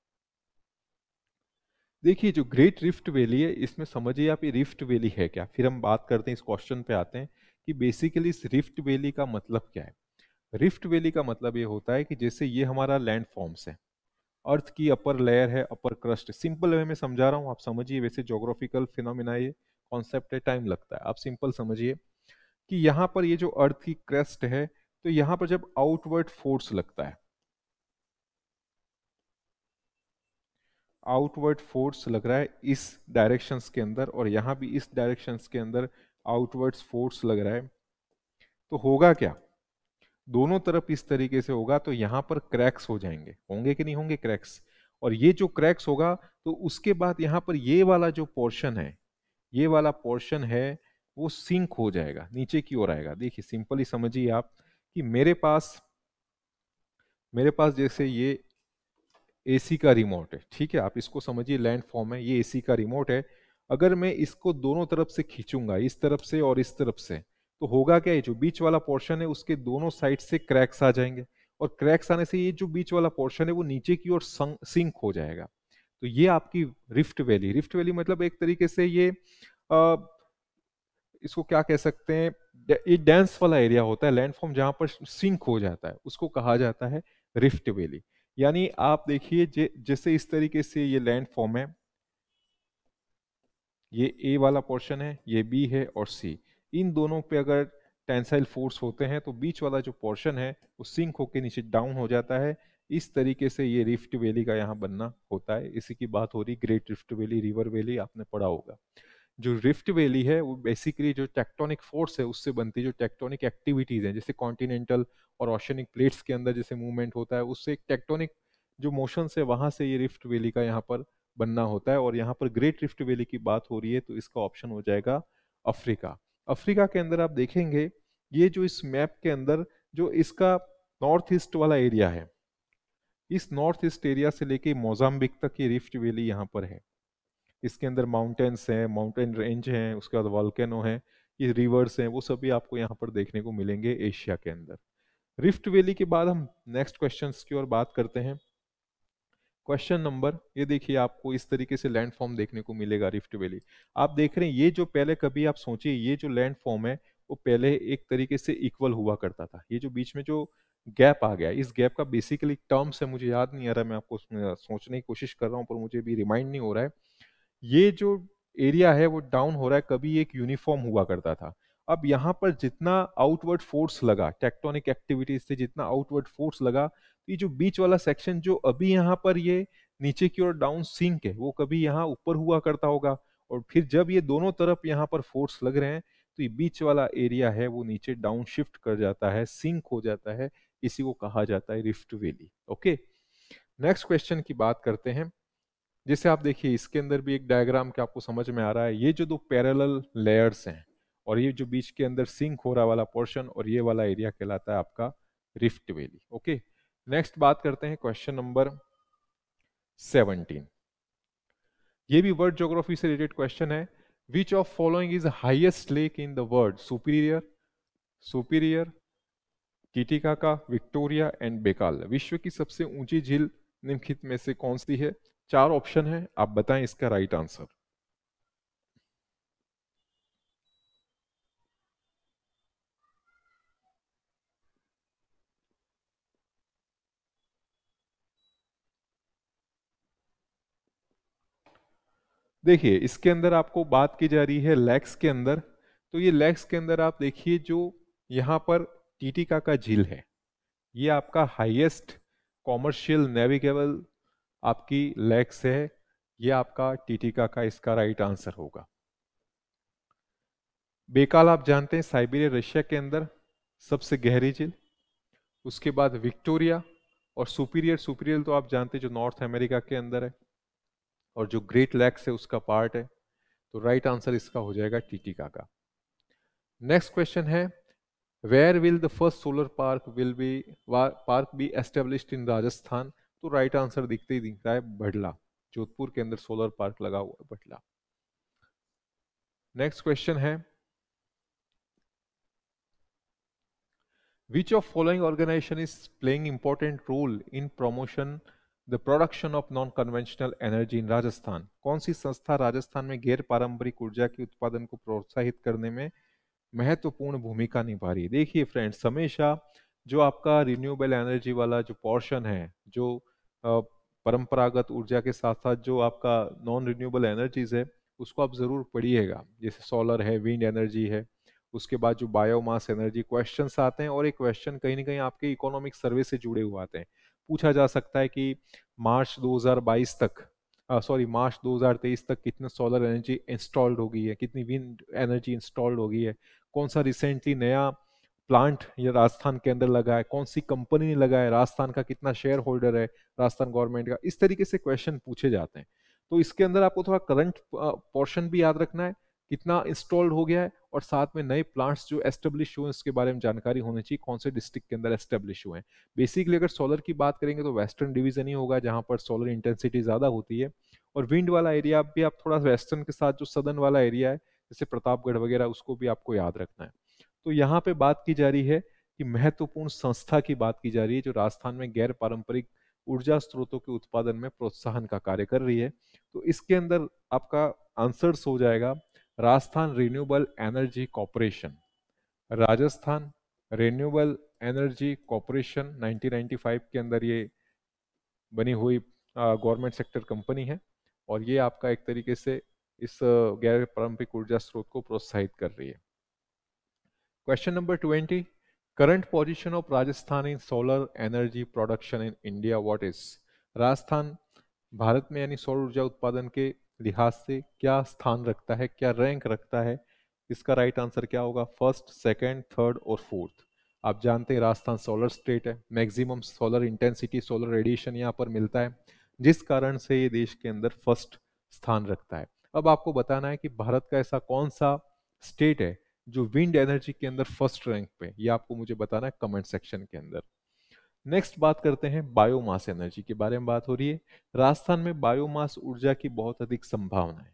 [SPEAKER 1] देखिए जो ग्रेट रिफ्ट वैली है इसमें समझिए आप ये रिफ्ट वैली है क्या फिर हम बात करते हैं इस क्वेश्चन पे आते हैं कि बेसिकली इस रिफ्ट वैली का मतलब क्या है रिफ्ट वैली का मतलब ये होता है कि जैसे ये हमारा लैंड फॉर्म्स है अर्थ की अपर लेयर है अपर क्रस्ट सिंपल वे में समझा रहा हूँ आप समझिए वैसे जोग्राफिकल फिनोमिना ये कॉन्सेप्ट है टाइम लगता है आप सिंपल समझिए कि यहां पर ये जो अर्थ की क्रेस्ट है तो यहां पर जब आउटवर्ड फोर्स लगता है आउटवर्ड फोर्स लग रहा है इस डायरेक्शन के अंदर और यहां भी इस डायरेक्शन के अंदर आउटवर्ड फोर्स लग रहा है तो होगा क्या दोनों तरफ इस तरीके से होगा तो यहां पर क्रैक्स हो जाएंगे होंगे कि नहीं होंगे क्रैक्स और ये जो क्रैक्स होगा तो उसके बाद यहां पर ये वाला जो पोर्शन है ये वाला पोर्शन है वो सिंक हो जाएगा नीचे की ओर आएगा देखिए सिंपली समझिए आप कि मेरे पास मेरे पास जैसे ये एसी का रिमोट है ठीक है आप इसको समझिए लैंड फॉर्म है ये एसी का रिमोट है अगर मैं इसको दोनों तरफ से खींचूंगा इस तरफ से और इस तरफ से तो होगा क्या है जो बीच वाला पोर्शन है उसके दोनों साइड से क्रैक्स आ जाएंगे और क्रैक्स आने से ये जो बीच वाला पोर्शन है वो नीचे की ओर सिंक हो जाएगा तो ये आपकी रिफ्ट वैली रिफ्ट वैली मतलब एक तरीके से ये आ, इसको क्या कह सकते हैं ये डेंस वाला एरिया होता है लैंडफॉर्म जहाँ पर सिंक हो जाता है उसको कहा जाता है रिफ्ट वैली यानी आप देखिए जैसे इस तरीके से ये लैंडफॉर्म है ये ए वाला पोर्शन है ये बी है और सी इन दोनों पे अगर टेंसाइल फोर्स होते हैं तो बीच वाला जो पोर्शन है वो सिंक होके नीचे डाउन हो जाता है इस तरीके से ये रिफ्ट वैली का यहाँ बनना होता है इसी की बात हो रही great rift valley river valley आपने पढ़ा होगा जो रिफ्ट वैली है वो बेसिकली जो टेक्टोनिक फोर्स है उससे बनती है जो टेक्टोनिक एक्टिविटीज़ हैं जैसे कॉन्टिनेंटल और ऑशनिक प्लेट्स के अंदर जैसे मूवमेंट होता है उससे एक टेक्टोनिक जो मोशन से वहाँ से ये रिफ्ट वैली का यहाँ पर बनना होता है और यहाँ पर ग्रेट रिफ्ट वैली की बात हो रही है तो इसका ऑप्शन हो जाएगा अफ्रीका अफ्रीका के अंदर आप देखेंगे ये जो इस मैप के अंदर जो इसका नॉर्थ ईस्ट वाला एरिया है इस नॉर्थ ईस्ट एरिया से लेके मोजाम्बिक तक ये रिफ्ट वैली यहाँ पर है इसके अंदर माउंटेन्स हैं माउंटेन रेंज हैं उसके बाद वॉल्केनो है ये रिवर्स हैं वो सभी आपको यहाँ पर देखने को मिलेंगे एशिया के अंदर रिफ्ट वैली के बाद हम नेक्स्ट क्वेश्चन की ओर बात करते हैं क्वेश्चन नंबर ये देखिए आपको इस तरीके से लैंड फॉर्म देखने को मिलेगा रिफ्ट वैली आप देख रहे हैं ये जो पहले कभी आप सोचिए ये जो लैंड फॉर्म है वो पहले एक तरीके से इक्वल हुआ करता था ये जो बीच में जो गैप आ गया इस गैप का बेसिकली टर्म्स है मुझे याद नहीं आ रहा मैं आपको सोचने की कोशिश कर रहा हूँ पर मुझे भी रिमाइंड नहीं हो रहा है ये जो एरिया है वो डाउन हो रहा है कभी एक यूनिफॉर्म हुआ करता था अब यहाँ पर जितना आउटवर्ड फोर्स लगा टेक्टोनिक एक्टिविटीज से जितना आउटवर्ड फोर्स लगा तो ये जो बीच वाला सेक्शन जो अभी यहाँ पर ये नीचे की ओर डाउन सिंक है वो कभी यहाँ ऊपर हुआ करता होगा और फिर जब ये दोनों तरफ यहाँ पर फोर्स लग रहे हैं तो ये बीच वाला एरिया है वो नीचे डाउन शिफ्ट कर जाता है सिंक हो जाता है इसी को कहा जाता है rift valley okay next question की बात करते हैं जैसे आप देखिए इसके अंदर भी एक डायग्राम के आपको समझ में आ रहा है ये जो दो पैरेलल लेयर्स हैं और ये जो बीच के अंदर सिंक हो रहा वाला पोर्शन और ये वाला एरिया कहलाता है आपका रिफ्ट वैली ओके नेक्स्ट बात करते हैं क्वेश्चन नंबर सेवनटीन ये भी वर्ल्ड जोग्राफी से रिलेटेड क्वेश्चन है which of following is highest lake in the world superior superior का विक्टोरिया एंड बेकाल विश्व की सबसे ऊंची झील निम्नलिखित में से कौन सी है चार ऑप्शन है आप बताएं इसका राइट आंसर देखिए इसके अंदर आपको बात की जा रही है लैक्स के अंदर तो ये लैक्स के अंदर आप देखिए जो यहां पर टीटिका का झील है ये आपका हाईएस्ट कॉमर्शियल नेविगेबल आपकी लेग्स है ये आपका टीटिका का इसका राइट आंसर होगा बेकाल आप जानते हैं साइबेरिया रशिया के अंदर सबसे गहरी झील उसके बाद विक्टोरिया और सुपीरियर सुपीरियर तो आप जानते हैं जो नॉर्थ अमेरिका के अंदर है और जो ग्रेट लेक्स है उसका पार्ट है तो राइट आंसर इसका हो जाएगा टीटिका का नेक्स्ट क्वेश्चन है where will the first solar park will be park be establish in Rajasthan तो राइट आंसर दिखते ही दिख रहा है बढ़ला जोधपुर के अंदर सोलर पार्क लगा हुआ है बढ़ला नेक्स्ट क्वेश्चन है which of following organization is playing important role in promotion the production of non conventional energy in Rajasthan कौन सी संस्था राजस्थान में गैर पारंपरिक ऊर्जा के उत्पादन को प्रोत्साहित करने में महत्वपूर्ण भूमिका निभा रही है देखिए फ्रेंड्स हमेशा जो आपका रिन्यूएबल एनर्जी वाला जो पोर्शन है जो परंपरागत ऊर्जा के साथ साथ जो आपका नॉन रिन्यूएबल एनर्जीज है उसको आप ज़रूर पढ़िएगा जैसे सोलर है विंड एनर्जी है उसके बाद जो बायोमास एनर्जी क्वेश्चन आते हैं और एक क्वेश्चन कहीं ना कहीं आपके इकोनॉमिक सर्वे से जुड़े हुए आते हैं पूछा जा सकता है कि मार्च 2022 तक सॉरी मार्च 2023 तक कितने सोलर एनर्जी इंस्टॉल्ड हो गई है कितनी विंड एनर्जी इंस्टॉल्ड हो गई है कौन सा रिसेंटली नया प्लांट ये राजस्थान के अंदर लगा है कौन सी कंपनी ने लगा है राजस्थान का कितना शेयर होल्डर है राजस्थान गवर्नमेंट का इस तरीके से क्वेश्चन पूछे जाते हैं तो इसके अंदर आपको थोड़ा करंट पोर्शन भी याद रखना है कितना इंस्टॉल्ड हो गया है और साथ में नए प्लांट्स जो एस्टेब्लिश हुए हैं उसके बारे में जानकारी होनी चाहिए कौन से डिस्ट्रिक्ट के अंदर एस्टेब्लिश हुए हैं बेसिकली अगर सोलर की बात करेंगे तो वेस्टर्न डिवीजन ही होगा जहां पर सोलर इंटेंसिटी ज़्यादा होती है और विंड वाला एरिया भी आप थोड़ा वेस्टर्न के साथ जो सदन वाला एरिया है जैसे प्रतापगढ़ वगैरह उसको भी आपको याद रखना है तो यहाँ पे बात की जा रही है कि महत्वपूर्ण संस्था की बात की जा रही है जो राजस्थान में गैर पारंपरिक ऊर्जा स्रोतों के उत्पादन में प्रोत्साहन का कार्य कर रही है तो इसके अंदर आपका आंसर्स हो जाएगा Rajasthan renewable energy corporation Rajasthan renewable energy corporation 1995 के अंदर ये बनी हुई गवर्नमेंट सेक्टर कंपनी है और ये आपका एक तरीके से इस गैर पारंपरिक ऊर्जा स्रोत को प्रोत्साहित कर रही है question number twenty current position of Rajasthan in solar energy production in India what is? Rajasthan Bharat में यानी सौर ऊर्जा उत्पादन के लिहाज से क्या स्थान रखता है क्या रैंक रखता है इसका राइट आंसर क्या होगा फर्स्ट सेकेंड थर्ड और फोर्थ आप जानते हैं राजस्थान सोलर स्टेट है maximum solar intensity solar radiation यहाँ पर मिलता है जिस कारण से ये देश के अंदर फर्स्ट स्थान रखता है अब आपको बताना है कि भारत का ऐसा कौन सा स्टेट है जो विंड एनर्जी के अंदर फर्स्ट रैंक पे ये आपको मुझे बताना है कमेंट सेक्शन के अंदर नेक्स्ट बात करते हैं बायोमास एनर्जी के बारे में बात हो रही है राजस्थान में बायोमास ऊर्जा की बहुत अधिक संभावना है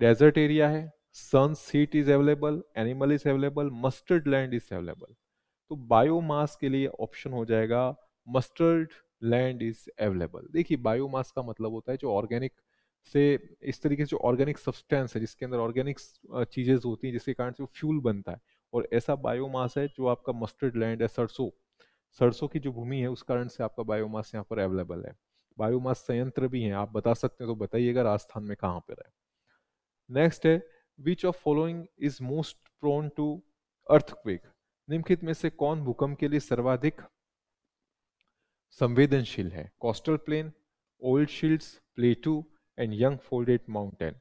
[SPEAKER 1] डेजर्ट एरिया है sun seat is available animal is available mustard land is available तो बायोमास के लिए ऑप्शन हो जाएगा मस्टर्ड लैंड इज अवेलेबल देखिए बायोमास का मतलब होता है जो ऑर्गेनिक से इस तरीके से जो ऑर्गेनिक सब्सटेंस है जिसके अंदर ऑर्गेनिक चीज़ें होती हैं जिसके कारण से वो फ्यूल बनता है और ऐसा बायोमास है जो आपका मस्टर्ड लैंड है सरसों सरसों की जो भूमि है उस कारण से आपका बायोमास यहाँ पर अवेलेबल है बायोमास संयंत्र भी हैं आप बता सकते हैं तो बताइएगा राजस्थान में कहाँ पर है नेक्स्ट है which of following is most prone to earthquake निम्नलिखित में से कौन भूकंप के लिए सर्वाधिक संवेदनशील है coastal plain old shields plateau and young folded mountain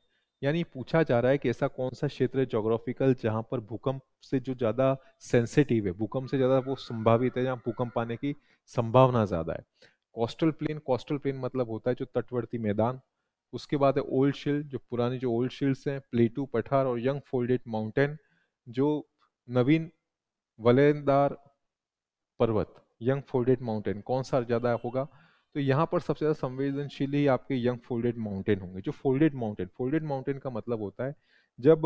[SPEAKER 1] यानी पूछा जा रहा है कि ऐसा कौन सा क्षेत्र है जोग्राफिकल जहाँ पर भूकंप से जो ज़्यादा सेंसिटिव है भूकंप से ज़्यादा वो संभावित है जहाँ भूकंप आने की संभावना ज़्यादा है कोस्टल प्लेन कोस्टल प्लेन मतलब होता है जो तटवर्ती मैदान उसके बाद है ओल्ड शील्ड जो पुराने जो ओल्ड शील्ड्स हैं प्लेटू पठार और यंग फोल्डेड माउंटेन जो नवीन वलयदार पर्वत यंग फोल्डेड माउंटेन कौन सा ज़्यादा होगा तो यहाँ पर सबसे ज़्यादा संवेदनशील ही आपके यंग फोल्डेड माउंटेन होंगे जो फोल्डेड माउंटेन फोल्डेड माउंटेन का मतलब होता है जब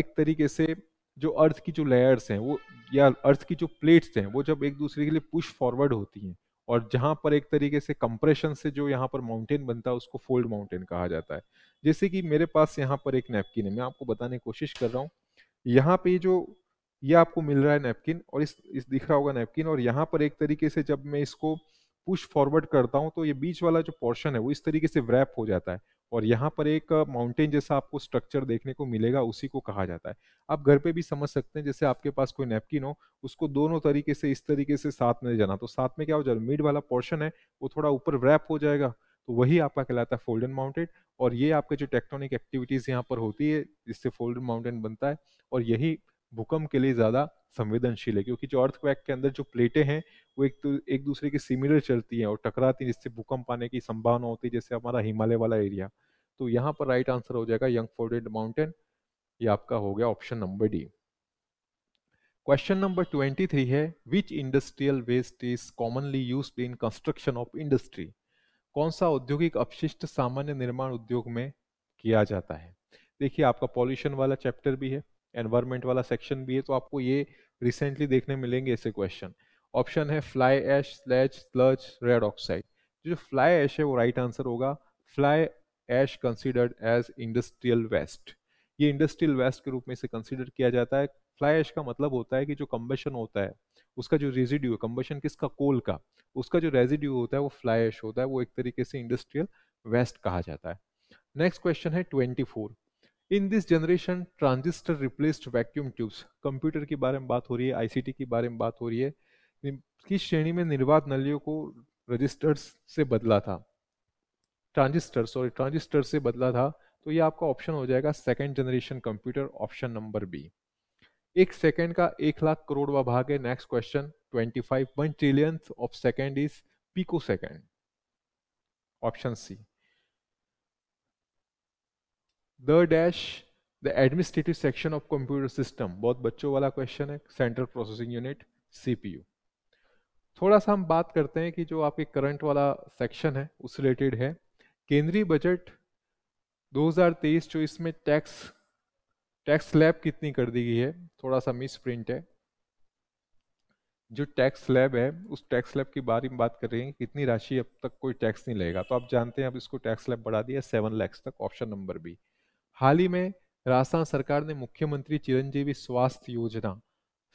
[SPEAKER 1] एक तरीके से जो अर्थ की जो लेयर्स हैं वो या अर्थ की जो प्लेट्स हैं वो जब एक दूसरे के लिए पुश फॉरवर्ड होती हैं और जहाँ पर एक तरीके से कंप्रेशन से जो यहाँ पर माउंटेन बनता है उसको फोल्ड माउंटेन कहा जाता है जैसे कि मेरे पास यहाँ पर एक नैपकिन है मैं आपको बताने की कोशिश कर रहा हूँ यहाँ पे जो ये आपको मिल रहा है नैपकिन और इस इस दिख रहा होगा नैपकिन और यहाँ पर एक तरीके से जब मैं इसको पुश फॉरवर्ड करता हूँ तो ये बीच वाला जो पोर्शन है वो इस तरीके से व्रैप हो जाता है और यहाँ पर एक माउंटेन जैसा आपको स्ट्रक्चर देखने को मिलेगा उसी को कहा जाता है आप घर पे भी समझ सकते हैं जैसे आपके पास कोई नेपकिन हो उसको दोनों तरीके से इस तरीके से साथ में जाना तो साथ में क्या हो जाएगा मिड वाला पोर्शन है वो थोड़ा ऊपर व्रैप हो जाएगा तो वही आपका कहलाता है फोल्डन माउंटेड और ये आपके जो टेक्टोनिक एक्टिविटीज़ यहाँ पर होती है जिससे फोल्डन माउंटेन बनता है और यही भूकंप के लिए ज़्यादा संवेदनशील है क्योंकि जो अर्थक्वैक के अंदर जो प्लेटें हैं वो एक तो एक दूसरे के सिमिलर चलती हैं और टकराती हैं जिससे भूकंप आने की संभावना होती है जैसे हमारा हिमालय वाला एरिया तो यहाँ पर राइट आंसर हो जाएगा यंग फोर्डेड माउंटेन ये आपका हो गया option number D question number twenty three है which industrial waste is commonly use in construction of industry कौन सा औद्योगिक अपशिष्ट सामान्य निर्माण उद्योग में किया जाता है देखिए आपका पॉल्यूशन वाला चैप्टर भी है एनवायरमेंट वाला सेक्शन भी है तो आपको ये रिसेंटली देखने मिलेंगे ऐसे क्वेश्चन ऑप्शन है fly ash slag slag red oxide जो फ्लाई एश है वो राइट right आंसर होगा fly ash considered as industrial waste ये इंडस्ट्रियल वेस्ट के रूप में इसे कंसिडर किया जाता है फ्लाई एश का मतलब होता है कि जो कम्बेशन होता है उसका जो रेजिड्यू है कम्बेशन किसका कोल का उसका जो रेजिड्यू होता है वो फ्लाई एश होता है वो एक तरीके से इंडस्ट्रियल वेस्ट कहा जाता है नेक्स्ट क्वेश्चन है twenty four in this generation transistor replaced vacuum tubes computer के बारे में बात हो रही है आईसीटी के बारे में बात हो रही है किस श्रेणी में निर्वाध नलियों को रजिस्टर्स से बदला था ट्रांजिस्टर सॉरी ट्रांजिस्टर से बदला था तो ये आपका ऑप्शन हो जाएगा second generation computer option number B एक सेकेंड का एक लाख करोड़ वा भाग है next question twenty five one trillionth of second is pico second option C the dash the administrative section of computer system बहुत बच्चों वाला क्वेश्चन है सेंट्रल प्रोसेसिंग यूनिट सीपीयू थोड़ा सा हम बात करते हैं कि जो आपके करंट वाला सेक्शन है उस रिलेटेड है केंद्रीय बजट 2023 जो इसमें टैक्स टैक्स लैब कितनी कर दी गई है थोड़ा सा मिस प्रिंट है जो टैक्स लैब है उस टैक्स लैब के बारे में बात कर रहे हैं कितनी राशि अब तक कोई टैक्स नहीं लेगा तो आप जानते हैं अब इसको टैक्स लैब बढ़ा दिया सेवन लैक्स तक ऑप्शन नंबर बी हाल ही में राजस्थान सरकार ने मुख्यमंत्री चिरंजीवी स्वास्थ्य योजना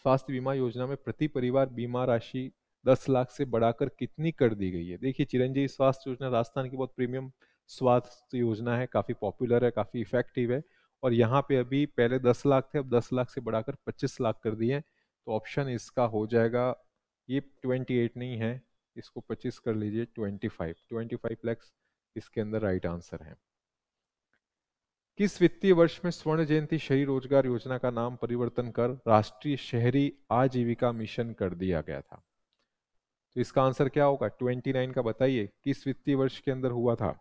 [SPEAKER 1] स्वास्थ्य बीमा योजना में प्रति परिवार बीमा राशि दस लाख से बढ़ाकर कितनी कर दी गई है देखिए चिरंजीवी स्वास्थ्य योजना राजस्थान की बहुत प्रीमियम स्वास्थ्य योजना है काफ़ी पॉपुलर है काफ़ी इफेक्टिव है और यहाँ पे अभी पहले दस लाख थे अब दस लाख से बढ़ाकर पच्चीस लाख कर दिए तो ऑप्शन इसका हो जाएगा ये ट्वेंटी एट नहीं है इसको पच्चीस कर लीजिए twenty five twenty five lakhs इसके अंदर राइट आंसर है किस वित्तीय वर्ष में स्वर्ण जयंती शहरी रोजगार योजना का नाम परिवर्तन कर राष्ट्रीय शहरी आजीविका मिशन कर दिया गया था तो इसका आंसर क्या होगा 29 का बताइए किस वित्तीय वर्ष के अंदर हुआ था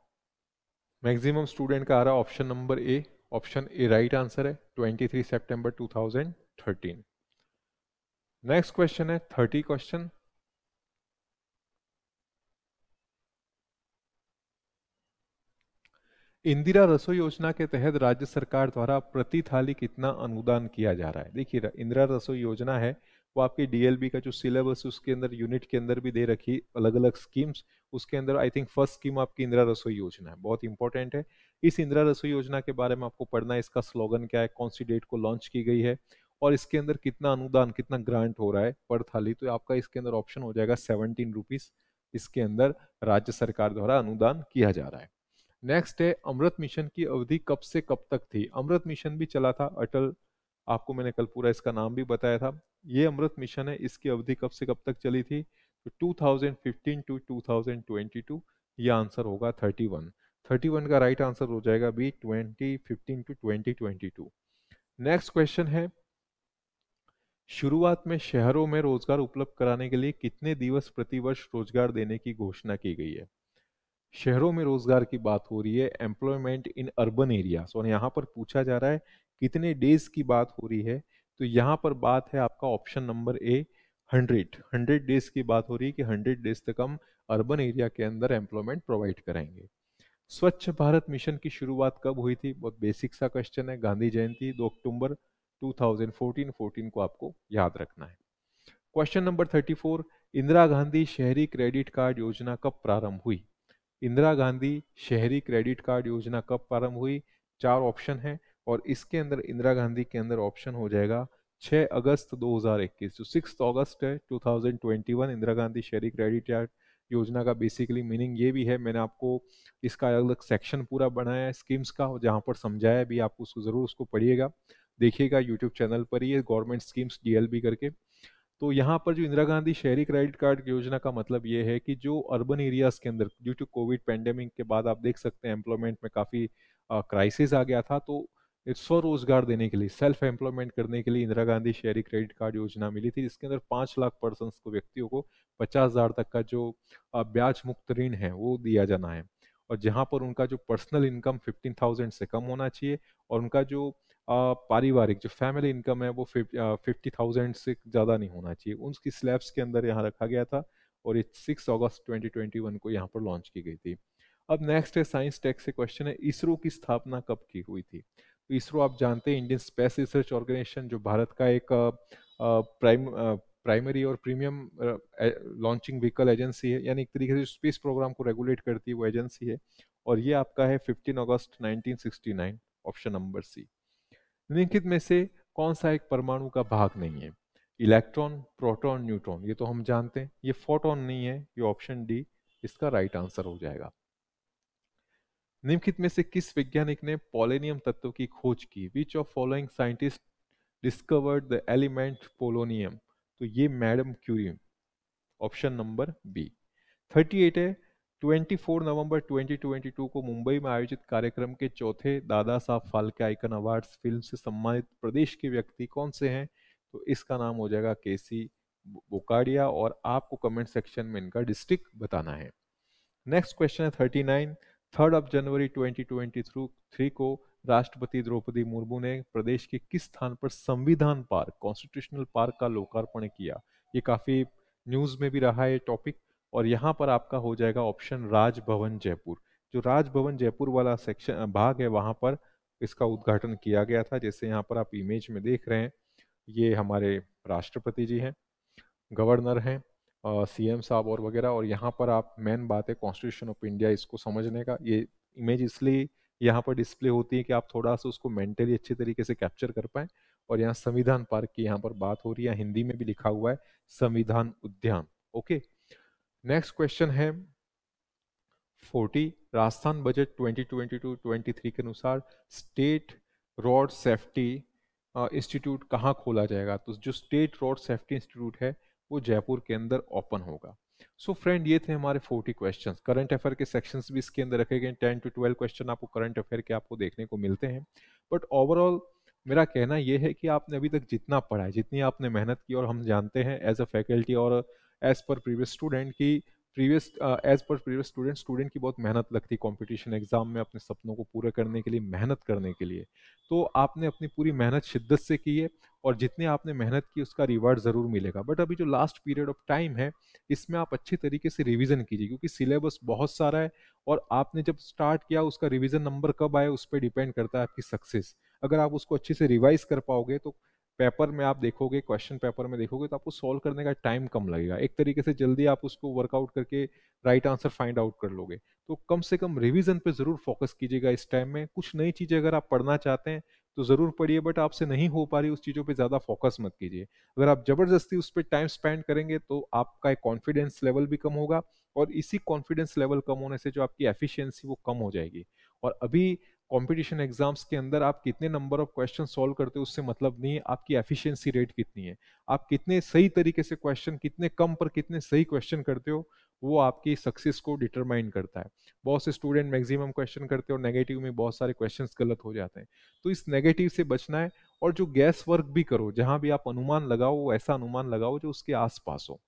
[SPEAKER 1] मैक्सिमम स्टूडेंट का आ रहा option number A option A right answer है 23 सितंबर 2013 नेक्स्ट क्वेश्चन है 30 क्वेश्चन इंदिरा रसोई योजना के तहत राज्य सरकार द्वारा प्रति थाली कितना अनुदान किया जा रहा है देखिए इंदिरा रसोई योजना है वो आपके डीएलबी का जो सिलेबस उसके अंदर यूनिट के अंदर भी दे रखी अलग अलग स्कीम्स उसके अंदर आई थिंक फर्स्ट स्कीम आपकी इंदिरा रसोई योजना है बहुत इंपॉर्टेंट है इस इंदिरा रसोई योजना के बारे में आपको पढ़ना है इसका स्लोगन क्या है कौन सी डेट को लॉन्च की गई है और इसके अंदर कितना अनुदान कितना ग्रांट हो रहा है पर थाली तो आपका इसके अंदर ऑप्शन हो जाएगा सेवनटीन रुपीज इसके अंदर राज्य सरकार द्वारा अनुदान किया जा रहा है नेक्स्ट है अमृत मिशन की अवधि कब से कब तक थी अमृत मिशन भी चला था अटल आपको मैंने कल पूरा इसका नाम भी बताया था ये अमृत मिशन है इसकी अवधि कब से कब तक चली थी तो 2015 टू 2022 ये आंसर होगा 31 31 का राइट आंसर हो जाएगा बी 2015 टू 2022 नेक्स्ट क्वेश्चन है शुरुआत में शहरों में रोजगार उपलब्ध कराने के लिए कितने दिवस प्रतिवर्ष रोजगार देने की घोषणा की गई है शहरों में रोजगार की बात हो रही है एम्प्लॉयमेंट इन अर्बन एरिया और यहाँ पर पूछा जा रहा है कितने डेज की बात हो रही है तो यहाँ पर बात है आपका option number A hundred hundred days की बात हो रही है कि हंड्रेड डेज तक हम अर्बन एरिया के अंदर एम्प्लॉयमेंट प्रोवाइड कराएंगे स्वच्छ भारत मिशन की शुरुआत कब हुई थी बहुत बेसिक सा क्वेश्चन है गांधी जयंती दो अक्टूबर 2014 14 को आपको याद रखना है क्वेश्चन नंबर 34 इंदिरा गांधी शहरी क्रेडिट कार्ड योजना कब प्रारंभ हुई इंदिरा गांधी शहरी क्रेडिट कार्ड योजना कब प्रारंभ हुई चार ऑप्शन है और इसके अंदर इंदिरा गांधी के अंदर ऑप्शन हो जाएगा 6 अगस्त 2021 जो सिक्स अगस्त है 2021 इंदिरा गांधी शहरी क्रेडिट कार्ड योजना का बेसिकली मीनिंग ये भी है मैंने आपको इसका अलग अलग सेक्शन पूरा बनाया है स्कीम्स का जहाँ पर समझाया भी आप उसको ज़रूर उसको पढ़िएगा देखिएगा यूट्यूब चैनल पर ही गवर्नमेंट स्कीम्स डी करके तो यहाँ पर जो इंदिरा गांधी शहरी क्रेडिट कार्ड योजना का मतलब ये है कि जो अर्बन एरियाज के अंदर ड्यू टू कोविड पेंडेमिक के बाद आप देख सकते हैं एम्प्लॉयमेंट में काफ़ी क्राइसिस आ गया था तो स्वरोजगार देने के लिए सेल्फ एम्प्लॉयमेंट करने के लिए इंदिरा गांधी शहरी क्रेडिट कार्ड योजना मिली थी जिसके अंदर पाँच लाख पर्सन को व्यक्तियों को पचास हज़ार तक का जो ब्याज मुक्त ऋण है वो दिया जाना है और जहाँ पर उनका जो पर्सनल इनकम फिफ्टीन थाउजेंड से कम होना चाहिए और उनका जो पारिवारिक जो फैमिली इनकम है वो फिफ्टी थाउजेंड से ज़्यादा नहीं होना चाहिए उनकी स्लैब्स के अंदर यहाँ रखा गया था और ये सिक्स अगस्त 2021 को यहाँ पर लॉन्च की गई थी अब नेक्स्ट है साइंस टेक से क्वेश्चन है इसरो की स्थापना कब की हुई थी तो इसरो आप जानते हैं इंडियन स्पेस रिसर्च ऑर्गेनाइजेशन जो भारत का एक प्राइम प्राइमरी और प्रीमियम लॉन्चिंग व्हीकल एजेंसी है यानी एक तरीके से स्पेस प्रोग्राम को रेगुलेट करती है वो एजेंसी है और ये आपका है 15 अगस्त 1969 ऑप्शन नंबर सी निम्नलिखित में से कौन सा एक परमाणु का भाग नहीं है इलेक्ट्रॉन प्रोटॉन न्यूट्रॉन ये तो हम जानते हैं ये फोटोन नहीं है ये ऑप्शन डी इसका राइट आंसर हो जाएगा निम्नलिखित में से किस वैज्ञानिक ने पोलोनियम तत्व की खोज की which of following scientist discovered the element polonium तो ये madam Curie option number B 38 है 24 नवंबर 2022 को मुंबई में आयोजित कार्यक्रम के चौथे दादा साहब फाल्के आइकन अवार्ड्स फिल्म से सम्मानित प्रदेश के व्यक्ति कौन से हैं तो इसका नाम हो जाएगा केसी बोकाडिया और आपको कमेंट सेक्शन में इनका डिस्ट्रिक्ट बताना है नेक्स्ट क्वेश्चन है 39 थर्ड ऑफ जनवरी 2023 को राष्ट्रपति द्रौपदी मुर्मू ने प्रदेश के किस स्थान पर संविधान पार्क कॉन्स्टिट्यूशनल पार्क का लोकार्पण किया ये काफी न्यूज में भी रहा है टॉपिक और यहाँ पर आपका हो जाएगा ऑप्शन राजभवन जयपुर जो राजभवन जयपुर वाला सेक्शन भाग है वहाँ पर इसका उद्घाटन किया गया था जैसे यहाँ पर आप इमेज में देख रहे हैं ये हमारे राष्ट्रपति जी हैं गवर्नर हैं सीएम साहब और वगैरह और यहाँ पर आप मेन बात है कॉन्स्टिट्यूशन ऑफ इंडिया इसको समझने का ये इमेज इसलिए यहाँ पर डिस्प्ले होती है कि आप थोड़ा सा उसको मेंटली अच्छे तरीके से कैप्चर कर पाए और यहाँ संविधान पार्क की यहाँ पर बात हो रही है हिंदी में भी लिखा हुआ है Samvidhan Udyan okay next question है forty Rajasthan budget twenty twenty two twenty three के अनुसार स्टेट रोड सेफ्टी इंस्टीट्यूट कहाँ खोला जाएगा तो जो स्टेट रोड सेफ्टी इंस्टीट्यूट है वो जयपुर के अंदर ओपन होगा सो so फ्रेंड ये थे हमारे 40 क्वेश्चंस करंट अफेयर के सेक्शंस भी इसके अंदर रखे गए 10 टू 12 क्वेश्चन आपको करंट अफेयर के आपको देखने को मिलते हैं बट ओवरऑल मेरा कहना यह है कि आपने अभी तक जितना पढ़ा है जितनी आपने मेहनत की और हम जानते हैं एज अ फैकल्टी और एज पर प्रीवियस स्टूडेंट की previous as per previous student student की बहुत मेहनत लगती है कॉम्पिटिशन एग्जाम में अपने सपनों को पूरा करने के लिए मेहनत करने के लिए तो आपने अपनी पूरी मेहनत शिद्दत से की है और जितने आपने मेहनत की उसका रिवार्ड ज़रूर मिलेगा बट अभी जो लास्ट पीरियड ऑफ टाइम है इसमें आप अच्छे तरीके से रिविज़न कीजिए क्योंकि सिलेबस बहुत सारा है और आपने जब स्टार्ट किया उसका रिविज़न नंबर कब आए उस पर डिपेंड करता है आपकी सक्सेस अगर आप उसको अच्छे से रिवाइज कर पाओगे तो पेपर में आप देखोगे क्वेश्चन पेपर में देखोगे तो आपको सॉल्व करने का टाइम कम लगेगा एक तरीके से जल्दी आप उसको वर्कआउट करके राइट आंसर फाइंड आउट कर लोगे तो कम से कम रिवीजन पे ज़रूर फोकस कीजिएगा इस टाइम में कुछ नई चीज़ें अगर आप पढ़ना चाहते हैं तो ज़रूर पढ़िए बट आपसे नहीं हो पा रही उस चीज़ों पर ज़्यादा फोकस मत कीजिए अगर आप ज़बरदस्ती उस पर टाइम स्पेंड करेंगे तो आपका कॉन्फिडेंस लेवल भी कम होगा और इसी कॉन्फिडेंस लेवल कम होने से जो आपकी एफिशियंसी वो कम हो जाएगी और अभी कंपटीशन एग्जाम्स के अंदर आप कितने नंबर ऑफ क्वेश्चन सॉल्व करते हो उससे मतलब नहीं है आपकी एफिशिएंसी रेट कितनी है आप कितने सही तरीके से क्वेश्चन कितने कम पर कितने सही क्वेश्चन करते हो वो आपकी सक्सेस को डिटरमाइन करता है बहुत से स्टूडेंट मैक्सिमम क्वेश्चन करते हैं और नेगेटिव में बहुत सारे क्वेश्चन गलत हो जाते हैं तो इस नेगेटिव से बचना है और जो गैस वर्क भी करो जहाँ भी आप अनुमान लगाओ वो ऐसा अनुमान लगाओ जो उसके आसपास हो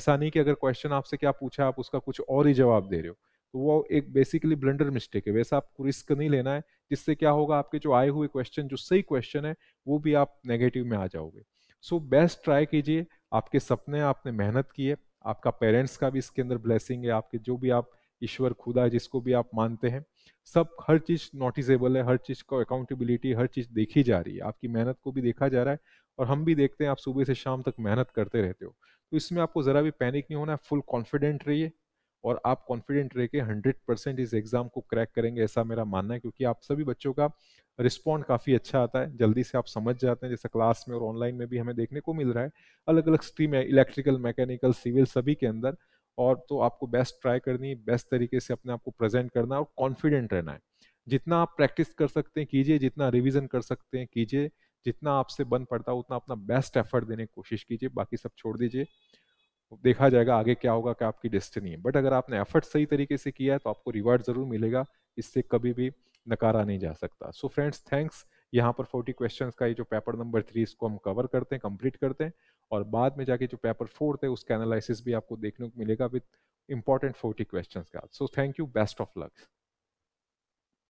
[SPEAKER 1] ऐसा नहीं कि अगर क्वेश्चन आपसे क्या पूछा आप उसका कुछ और ही जवाब दे रहे हो तो वो एक बेसिकली ब्लेंडर मिस्टेक है वैसा आपको रिस्क नहीं लेना है जिससे क्या होगा आपके जो आए हुए क्वेश्चन जो सही क्वेश्चन है वो भी आप नेगेटिव में आ जाओगे सो बेस्ट ट्राई कीजिए आपके सपने आपने मेहनत की है आपका पेरेंट्स का भी इसके अंदर ब्लेसिंग है आपके जो भी आप ईश्वर खुदा जिसको भी आप मानते हैं सब हर चीज़ नोटिसेबल है हर चीज़ को अकाउंटेबिलिटी हर चीज़ देखी जा रही है आपकी मेहनत को भी देखा जा रहा है और हम भी देखते हैं आप सुबह से शाम तक मेहनत करते रहते हो तो इसमें आपको ज़रा भी पैनिक नहीं होना है फुल कॉन्फिडेंट रहिए और आप कॉन्फिडेंट रह के हंड्रेड परसेंट इस एग्जाम को क्रैक करेंगे ऐसा मेरा मानना है क्योंकि आप सभी बच्चों का रिस्पॉन्ड काफ़ी अच्छा आता है जल्दी से आप समझ जाते हैं जैसे क्लास में और ऑनलाइन में भी हमें देखने को मिल रहा है अलग अलग स्ट्रीम है इलेक्ट्रिकल मैकेनिकल सिविल सभी के अंदर और तो आपको बेस्ट ट्राई करनी है बेस्ट तरीके से अपने आप को प्रेजेंट करना है और कॉन्फिडेंट रहना है जितना आप प्रैक्टिस कर सकते हैं कीजिए जितना रिविजन कर सकते हैं कीजिए जितना आपसे बन पड़ता है उतना अपना बेस्ट एफर्ट देने की कोशिश कीजिए बाकी सब छोड़ दीजिए देखा जाएगा आगे क्या होगा क्या आपकी डेस्टिनी है बट अगर आपने एफर्ट सही तरीके से किया है तो आपको रिवार्ड ज़रूर मिलेगा इससे कभी भी नकारा नहीं जा सकता सो फ्रेंड्स थैंक्स यहाँ पर 40 क्वेश्चंस का ये जो पेपर नंबर थ्री इसको हम कवर करते हैं कंप्लीट करते हैं और बाद में जाके जो पेपर फोर्थ है उसका एनालिसिस भी आपको देखने को मिलेगा विद इंपॉर्टेंट 40 क्वेश्चंस का so thank you best of luck